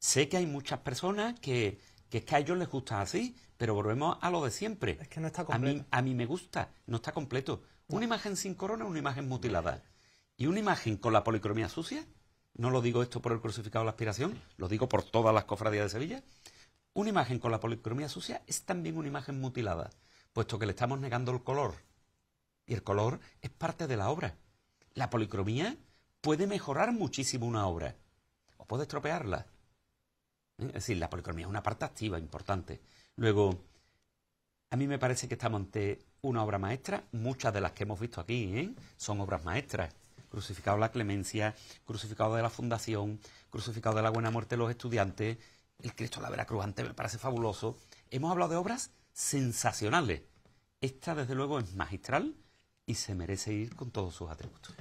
Sé que hay muchas personas que, que es que a ellos les gusta así, pero volvemos a lo de siempre. Es que no está completo. A mí, me gusta, no está completo. Una imagen sin corona es una imagen mutilada. Y una imagen con la policromía sucia, no lo digo esto por el crucificado de la aspiración, lo digo por todas las cofradías de Sevilla, una imagen con la policromía sucia es también una imagen mutilada, puesto que le estamos negando el color. Y el color es parte de la obra. La policromía puede mejorar muchísimo una obra o puede estropearla. ¿Eh? Es decir, la policromía es una parte activa, importante. Luego, a mí me parece que estamos ante una obra maestra, muchas de las que hemos visto aquí ¿eh? son obras maestras. Crucificado la Clemencia, Crucificado de la Fundación, Crucificado de la Buena Muerte de los Estudiantes, El Cristo de la Veracruz antes me parece fabuloso. Hemos hablado de obras sensacionales. Esta, desde luego, es magistral y se merece ir con todos sus atributos.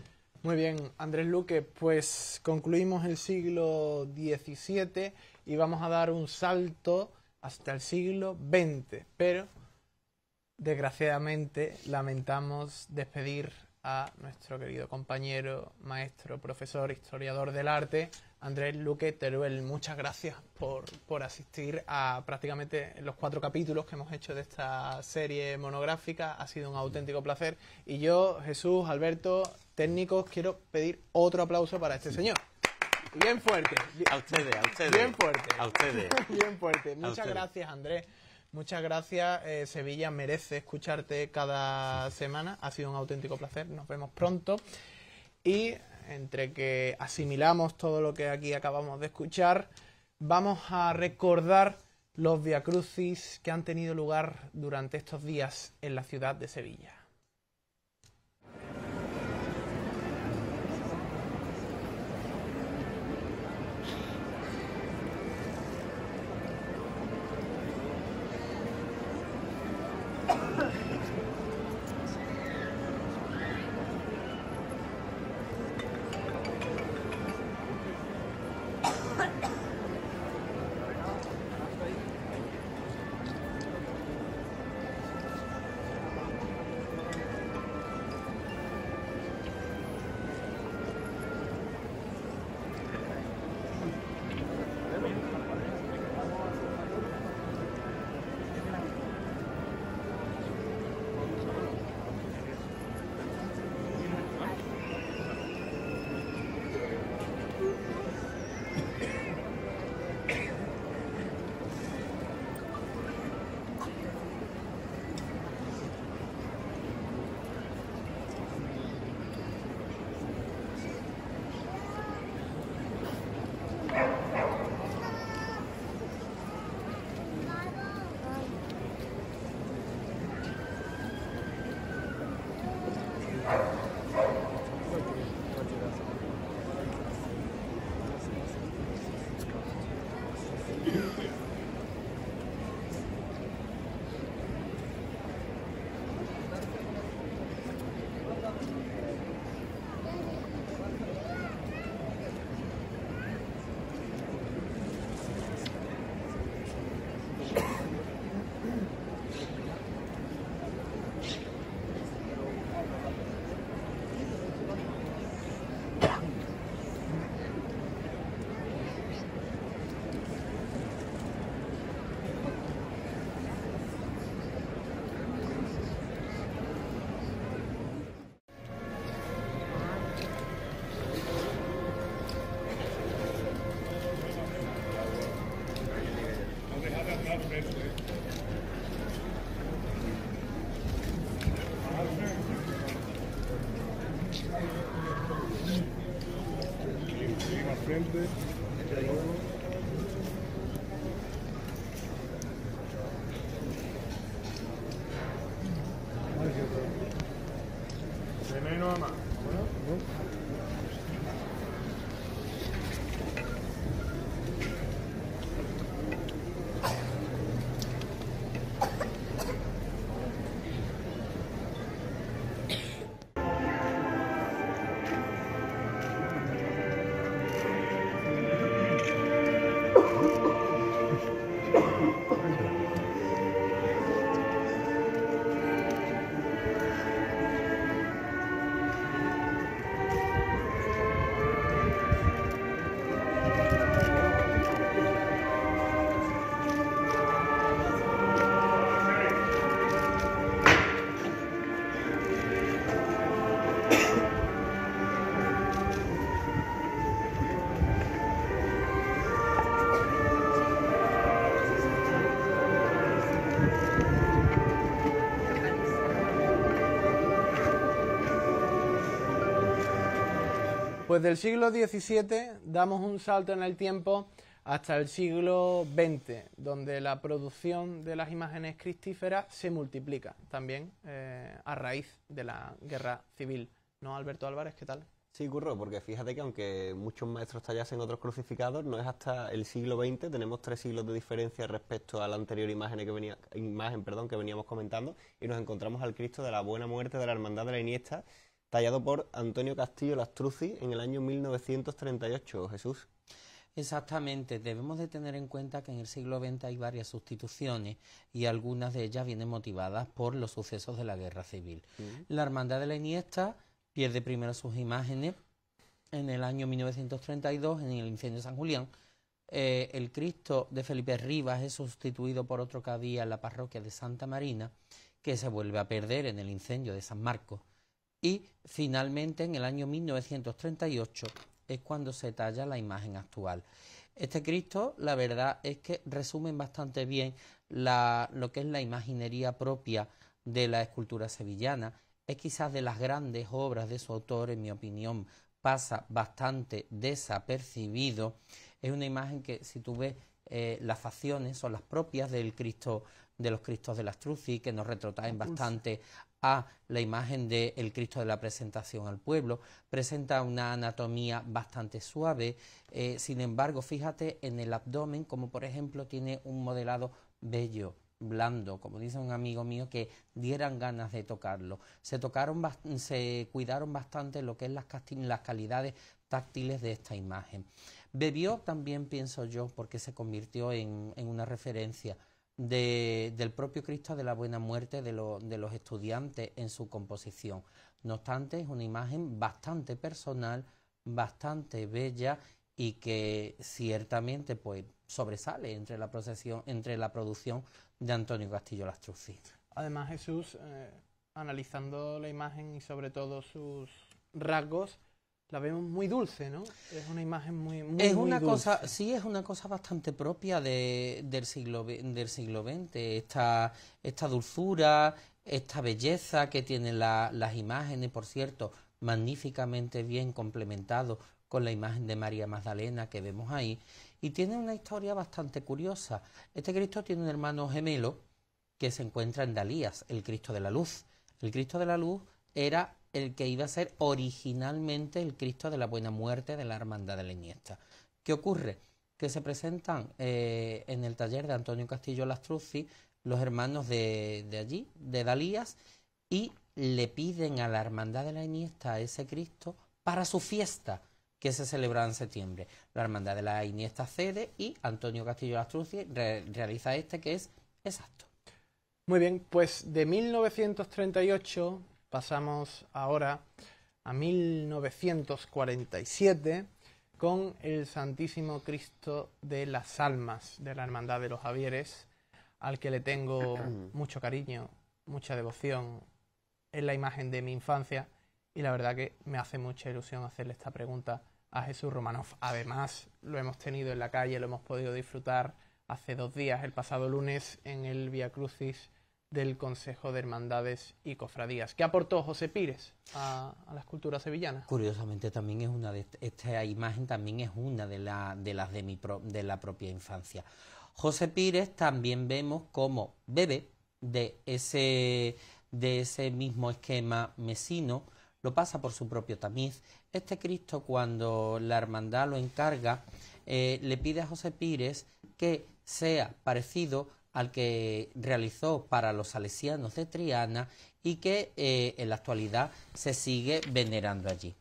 Muy bien, Andrés Luque, pues concluimos el siglo XVII y vamos a dar un salto hasta el siglo XX, pero desgraciadamente lamentamos despedir a nuestro querido compañero, maestro, profesor, historiador del arte, Andrés Luque Teruel. Muchas gracias por, asistir a prácticamente los cuatro capítulos que hemos hecho de esta serie monográfica. Ha sido un auténtico placer. Y yo, Jesús, Alberto técnicos, quiero pedir otro aplauso para este señor. Bien fuerte. A ustedes, a ustedes. Bien fuerte. A ustedes. Bien fuerte. Muchas gracias, Andrés. Muchas gracias. Eh, Sevilla merece escucharte cada semana. Ha sido un auténtico placer. Nos vemos pronto. Y entre que asimilamos todo lo que aquí acabamos de escuchar, vamos a recordar los viacrucis que han tenido lugar durante estos días en la ciudad de Sevilla. Pues del siglo XVII damos un salto en el tiempo hasta el siglo XX, donde la producción de las imágenes cristíferas se multiplica también eh, a raíz de la guerra civil. ¿No, Alberto Álvarez? ¿Qué tal? Sí, curro, porque fíjate que aunque muchos maestros tallasen otros crucificados, no es hasta el siglo XX, tenemos tres siglos de diferencia respecto a la anterior imagen que, venía, imagen, perdón, que veníamos comentando, y nos encontramos al Cristo de la Buena Muerte de la Hermandad de la Iniesta, tallado por Antonio Castillo Lastruzzi en el año 1938, Jesús. Exactamente, debemos de tener en cuenta que en el siglo XX hay varias sustituciones y algunas de ellas vienen motivadas por los sucesos de la guerra civil. Mm. La Hermandad de la Iniesta pierde primero sus imágenes en el año 1932 en el incendio de San Julián. Eh, el Cristo de Felipe Rivas es sustituido por otro que había en la parroquia de Santa Marina, que se vuelve a perder en el incendio de San Marcos y finalmente en el año 1938 es cuando se talla la imagen actual. Este Cristo, la verdad es que resumen bastante bien lo que es la imaginería propia de la escultura sevillana. Es quizás de las grandes obras de su autor, en mi opinión, pasa bastante desapercibido. Es una imagen que, si tú ves eh, las facciones, son las propias del Cristo de los Cristos de las Trucis... que nos retrotraen bastante a la imagen del el Cristo de la presentación al pueblo. Presenta una anatomía bastante suave, eh, sin embargo, fíjate en el abdomen, como por ejemplo tiene un modelado bello, blando, como dice un amigo mío, que dieran ganas de tocarlo. Se, tocaron se cuidaron bastante lo que es las, calidades táctiles de esta imagen. Bebió también, pienso yo, porque se convirtió en una referencia del propio Cristo de la Buena Muerte de, los estudiantes en su composición. No obstante, es una imagen bastante personal, bastante bella y que ciertamente pues, sobresale entre la, procesión, entre la producción de Antonio Castillo Lastruzzi. Además, Jesús, eh, analizando la imagen y sobre todo sus rasgos, la vemos muy dulce, ¿no? Es una imagen muy, es una cosa, sí, es una cosa bastante propia de, del siglo del siglo XX esta esta dulzura, esta belleza que tienen las imágenes, por cierto, magníficamente bien complementado con la imagen de María Magdalena que vemos ahí y tiene una historia bastante curiosa. Este Cristo tiene un hermano gemelo que se encuentra en Dalías, el Cristo de la Luz. El Cristo de la Luz era el que iba a ser originalmente el Cristo de la Buena Muerte de la Hermandad de la Iniesta. ¿Qué ocurre? Que se presentan eh, en el taller de Antonio Castillo Lastruzzi los hermanos de, allí, de Dalías, y le piden a la Hermandad de la Iniesta, a ese Cristo, para su fiesta que se celebraba en septiembre. La Hermandad de la Iniesta cede y Antonio Castillo Lastruzzi realiza este que es exacto. Muy bien, pues de 1938 Pasamos ahora a 1947 con el Santísimo Cristo de las Almas de la Hermandad de los Javieres, al que le tengo mucho cariño, mucha devoción. Es la imagen de mi infancia y la verdad que me hace mucha ilusión hacerle esta pregunta a Jesús Romanov. Además, lo hemos tenido en la calle, lo hemos podido disfrutar hace dos días, el pasado lunes, en el Via Crucis del Consejo de Hermandades y Cofradías. ¿Qué aportó José Pires a, la las culturas sevillanas? Curiosamente también es una de esta imagen también es una de, la, de las de, mi de la propia infancia. José Pires también vemos como bebe de ese de ese mismo esquema mesino, lo pasa por su propio tamiz. Este Cristo cuando la hermandad lo encarga, eh, le pide a José Pires que sea parecido al que realizó para los salesianos de Triana y que eh, en la actualidad se sigue venerando allí.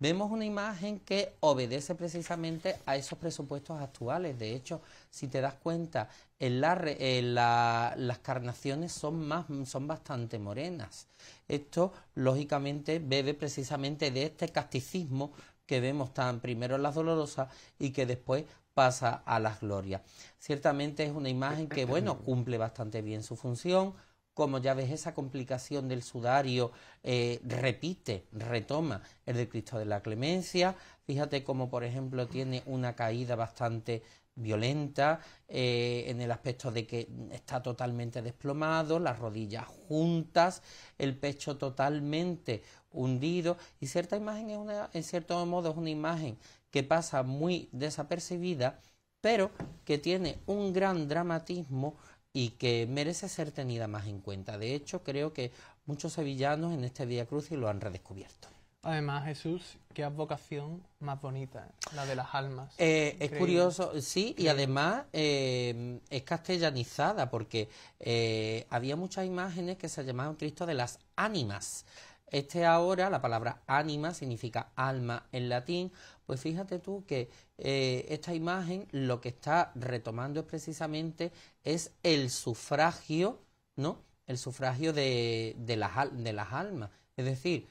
Vemos una imagen que obedece precisamente a esos presupuestos actuales. De hecho, si te das cuenta, en las carnaciones son, son bastante morenas. Esto, lógicamente, bebe precisamente de este casticismo que vemos tan primero en las dolorosas y que después pasa a las glorias. Ciertamente es una imagen que, bueno, cumple bastante bien su función. Como ya ves, esa complicación del sudario eh, repite, retoma el de Cristo de la Clemencia. Fíjate cómo, por ejemplo, tiene una caída bastante violenta, eh, en el aspecto de que está totalmente desplomado, las rodillas juntas, el pecho totalmente hundido, y cierta imagen es una, en cierto modo es una imagen que pasa muy desapercibida, pero que tiene un gran dramatismo y que merece ser tenida más en cuenta. De hecho, creo que muchos sevillanos en este Vía Cruz y lo han redescubierto. Además, Jesús, qué advocación más bonita, la de las almas. Eh, es curioso, sí, y además eh, es castellanizada porque eh, había muchas imágenes que se llamaban Cristo de las ánimas. Este ahora, la palabra ánima significa alma en latín, pues fíjate tú que eh, esta imagen lo que está retomando es precisamente es el sufragio, ¿no? El sufragio de las almas. Es decir,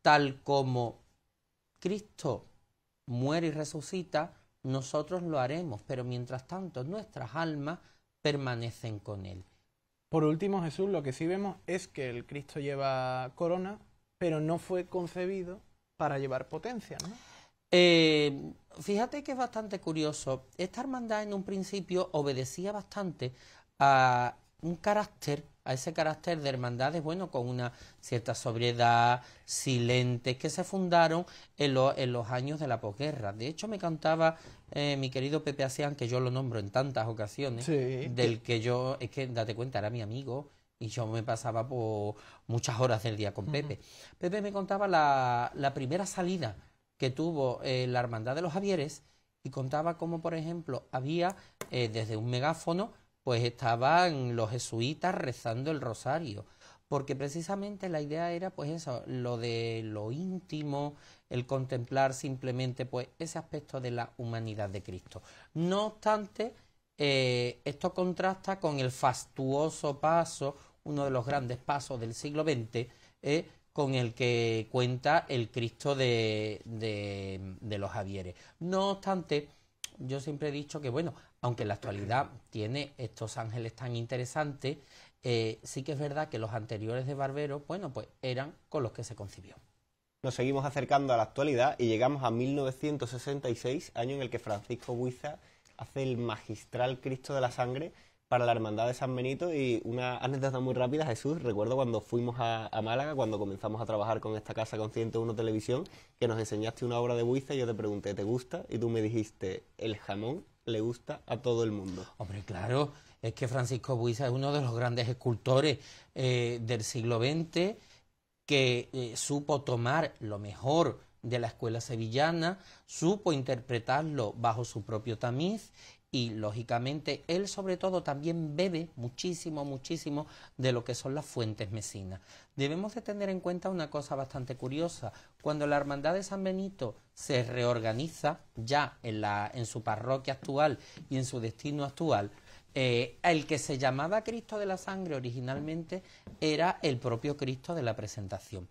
tal como Cristo muere y resucita, nosotros lo haremos, pero mientras tanto nuestras almas permanecen con Él. Por último, Jesús, lo que sí vemos es que el Cristo lleva corona, pero no fue concebido para llevar potencia, eh, fíjate que es bastante curioso. Esta hermandad en un principio obedecía bastante a, un carácter, a ese carácter de hermandades, bueno, con una cierta sobriedad, silente... que se fundaron en, los años de la posguerra. De hecho, me cantaba eh, mi querido Pepe Asián, que yo lo nombro en tantas ocasiones, del que yo, es que date cuenta, era mi amigo. Y yo me pasaba por muchas horas del día con Pepe. Pepe me contaba la, la, primera salida que tuvo eh, la Hermandad de los Javieres y contaba cómo, por ejemplo, había eh, desde un megáfono pues estaban los jesuitas rezando el rosario, porque precisamente la idea era pues eso, lo de lo íntimo, el contemplar simplemente pues ese aspecto de la humanidad de Cristo. No obstante, eh, esto contrasta con el fastuoso paso, uno de los grandes pasos del siglo XX, eh, con el que cuenta el Cristo de, de, de los Javieres. No obstante, yo siempre he dicho que, bueno, aunque en la actualidad tiene estos ángeles tan interesantes, eh, sí que es verdad que los anteriores de Barbero, bueno, pues eran con los que se concibió. Nos seguimos acercando a la actualidad y llegamos a 1966, año en el que Francisco Buiza hace el magistral Cristo de la Sangre para la Hermandad de San Benito y una anécdota muy rápida, Jesús, recuerdo cuando fuimos a, a, Málaga, cuando comenzamos a trabajar con esta casa con 101 Televisión, que nos enseñaste una obra de Buiza y yo te pregunté, ¿te gusta? Y tú me dijiste, el jamón le gusta a todo el mundo. Hombre, claro, es que Francisco Buiza es uno de los grandes escultores eh, del siglo XX que eh, supo tomar lo mejor de la escuela sevillana, supo interpretarlo bajo su propio tamiz y lógicamente él sobre todo también bebe muchísimo, muchísimo de lo que son las fuentes mesinas. Debemos de tener en cuenta una cosa bastante curiosa. Cuando la Hermandad de San Benito se reorganiza ya en, la, en su parroquia actual y en su destino actual, eh, el que se llamaba Cristo de la Sangre originalmente era el propio Cristo de la Presentación.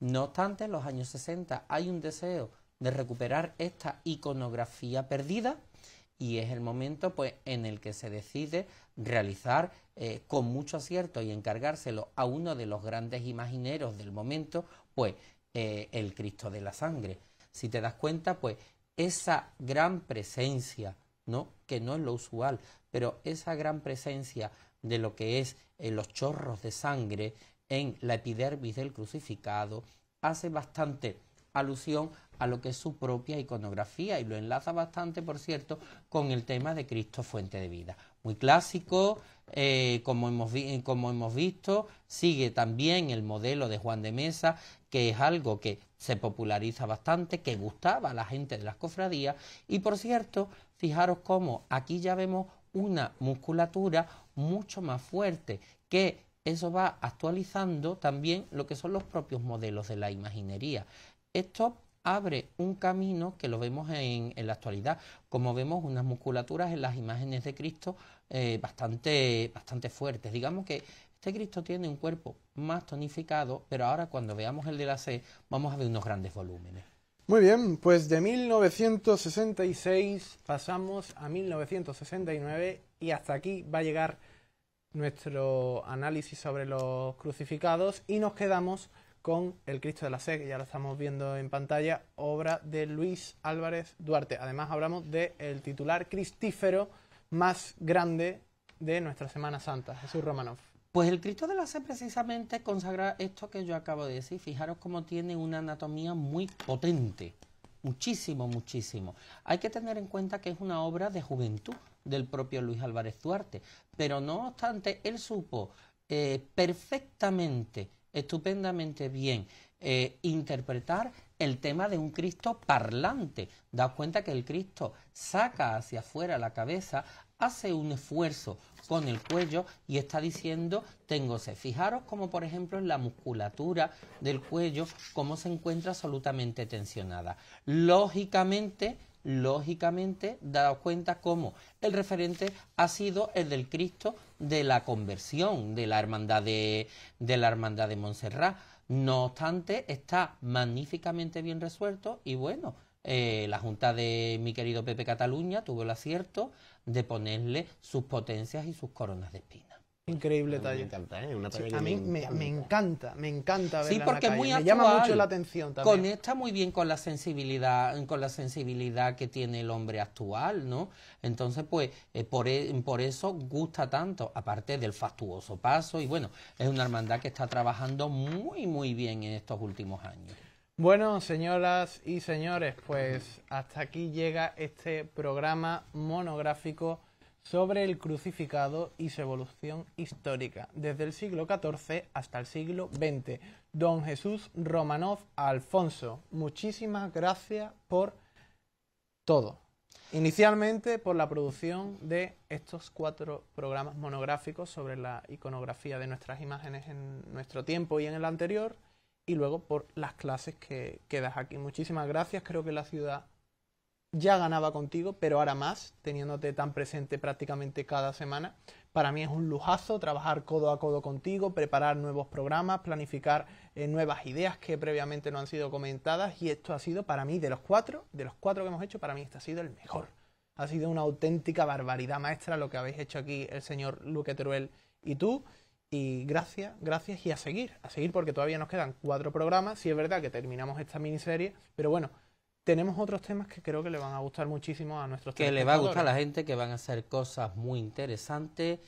No obstante, en los años 60 hay un deseo de recuperar esta iconografía perdida, y es el momento pues, en el que se decide realizar eh, con mucho acierto y encargárselo a uno de los grandes imagineros del momento, pues eh, el Cristo de la Sangre. Si te das cuenta, pues esa gran presencia, ¿no? que no es lo usual, pero esa gran presencia de lo que es eh, los chorros de sangre en la epidermis del crucificado hace bastante alusión a lo que es su propia iconografía y lo enlaza bastante, por cierto, con el tema de Cristo Fuente de Vida. Muy clásico, eh, como, hemos eh, como hemos visto, sigue también el modelo de Juan de Mesa, que es algo que se populariza bastante, que gustaba a la gente de las cofradías. Y por cierto, fijaros cómo aquí ya vemos una musculatura mucho más fuerte que eso va actualizando también lo que son los propios modelos de la imaginería. Esto abre un camino que lo vemos en, la actualidad, como vemos unas musculaturas en las imágenes de Cristo eh, bastante, bastante fuertes. Digamos que este Cristo tiene un cuerpo más tonificado, pero ahora cuando veamos el de la C vamos a ver unos grandes volúmenes. Muy bien, pues de 1966 pasamos a 1969 y hasta aquí va a llegar nuestro análisis sobre los crucificados y nos quedamos con El Cristo de la Sé, que ya lo estamos viendo en pantalla, obra de Luis Álvarez Duarte. Además hablamos del titular cristífero más grande de nuestra Semana Santa, Jesús Romanov. Pues el Cristo de la Sé precisamente consagra esto que yo acabo de decir. Fijaros cómo tiene una anatomía muy potente, muchísimo, muchísimo. Hay que tener en cuenta que es una obra de juventud del propio Luis Álvarez Duarte, pero no obstante, él supo eh, perfectamente estupendamente bien eh, interpretar el tema de un Cristo parlante. Da cuenta que el Cristo saca hacia afuera la cabeza, hace un esfuerzo con el cuello y está diciendo tengo sed. Fijaros como por ejemplo en la musculatura del cuello, cómo se encuentra absolutamente tensionada. Lógicamente, lógicamente dado cuenta cómo el referente ha sido el del Cristo de la conversión de la hermandad de, la hermandad de Montserrat. No obstante, está magníficamente bien resuelto y bueno, eh, la Junta de mi querido Pepe Cataluña tuvo el acierto de ponerle sus potencias y sus coronas de espina. Increíble talla. Me encanta, a mí ¿eh? me, encanta, me encanta verla sí, porque en Muy actual, me llama mucho la atención también. Conecta muy bien con la sensibilidad, con la sensibilidad que tiene el hombre actual, ¿no? Entonces, pues, eh, por, e, por, eso gusta tanto, aparte del fastuoso paso, y bueno, es una hermandad que está trabajando muy, muy bien en estos últimos años. Bueno, señoras y señores, pues hasta aquí llega este programa monográfico sobre el crucificado y su evolución histórica, desde el siglo XIV hasta el siglo XX. Don Jesús Romanov Alfonso, muchísimas gracias por todo. Inicialmente por la producción de estos cuatro programas monográficos sobre la iconografía de nuestras imágenes en nuestro tiempo y en el anterior, y luego por las clases que, que aquí. Muchísimas gracias, creo que la ciudad ya ganaba contigo, pero ahora más, teniéndote tan presente prácticamente cada semana. Para mí es un lujazo trabajar codo a codo contigo, preparar nuevos programas, planificar eh, nuevas ideas que previamente no han sido comentadas y esto ha sido para mí de los cuatro, de los cuatro que hemos hecho, para mí este ha sido el mejor. Ha sido una auténtica barbaridad maestra lo que habéis hecho aquí el señor Luque Teruel y tú. Y gracias, gracias y a seguir, a seguir porque todavía nos quedan cuatro programas. Sí es verdad que terminamos esta miniserie, pero bueno, tenemos otros temas que creo que le van a gustar muchísimo a nuestros Que le va a gustar a la gente, que van a hacer cosas muy interesantes.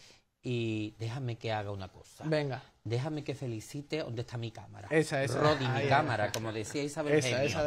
Y déjame que haga una cosa. Venga. Déjame que felicite. ¿Dónde está mi cámara? Esa, esa. Rodi, mi cámara, como decía Isabel. Esa,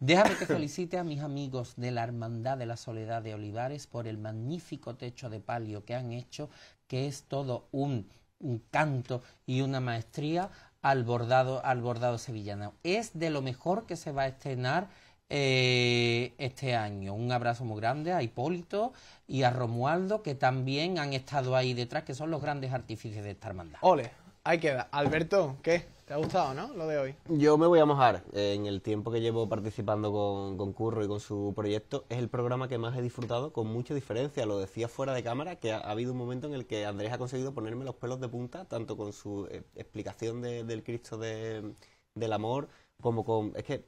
Déjame que felicite a mis amigos de la Hermandad de la Soledad de Olivares por el magnífico techo de palio que han hecho, que es todo un, un canto y una maestría al bordado, al bordado sevillano. Es de lo mejor que se va a estrenar eh, este año. Un abrazo muy grande a Hipólito y a Romualdo, que también han estado ahí detrás, que son los grandes artífices de esta hermandad. Ole, ahí queda. Alberto, ¿qué? ¿Te ha gustado, no? Lo de hoy. Yo me voy a mojar. En el tiempo que llevo participando con, Curro y con su proyecto, es el programa que más he disfrutado con mucha diferencia. Lo decía fuera de cámara, que ha, habido un momento en el que Andrés ha conseguido ponerme los pelos de punta, tanto con su eh, explicación del Cristo del amor, como con. Es que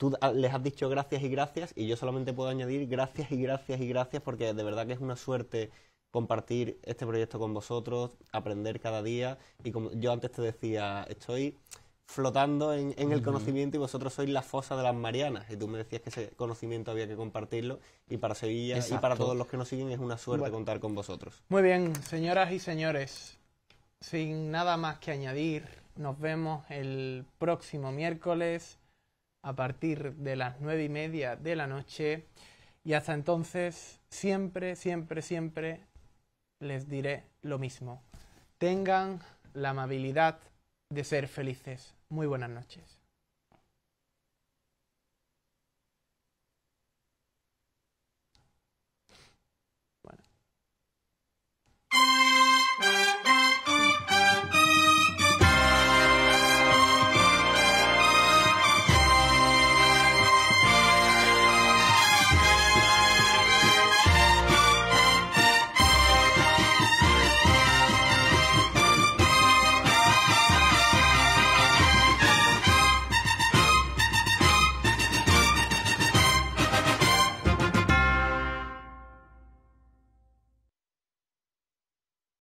tú les has dicho gracias y gracias y yo solamente puedo añadir gracias y gracias y gracias porque de verdad que es una suerte compartir este proyecto con vosotros, aprender cada día y como yo antes te decía, estoy flotando en, el conocimiento y vosotros sois la fosa de las Marianas. Y tú me decías que ese conocimiento había que compartirlo y para Sevilla y para todos los que nos siguen es una suerte contar con vosotros. Muy bien, señoras y señores, sin nada más que añadir, nos vemos el próximo miércoles a partir de las nueve y media de la noche. Y hasta entonces, siempre, siempre, siempre les diré lo mismo. Tengan la amabilidad de ser felices. Muy buenas noches.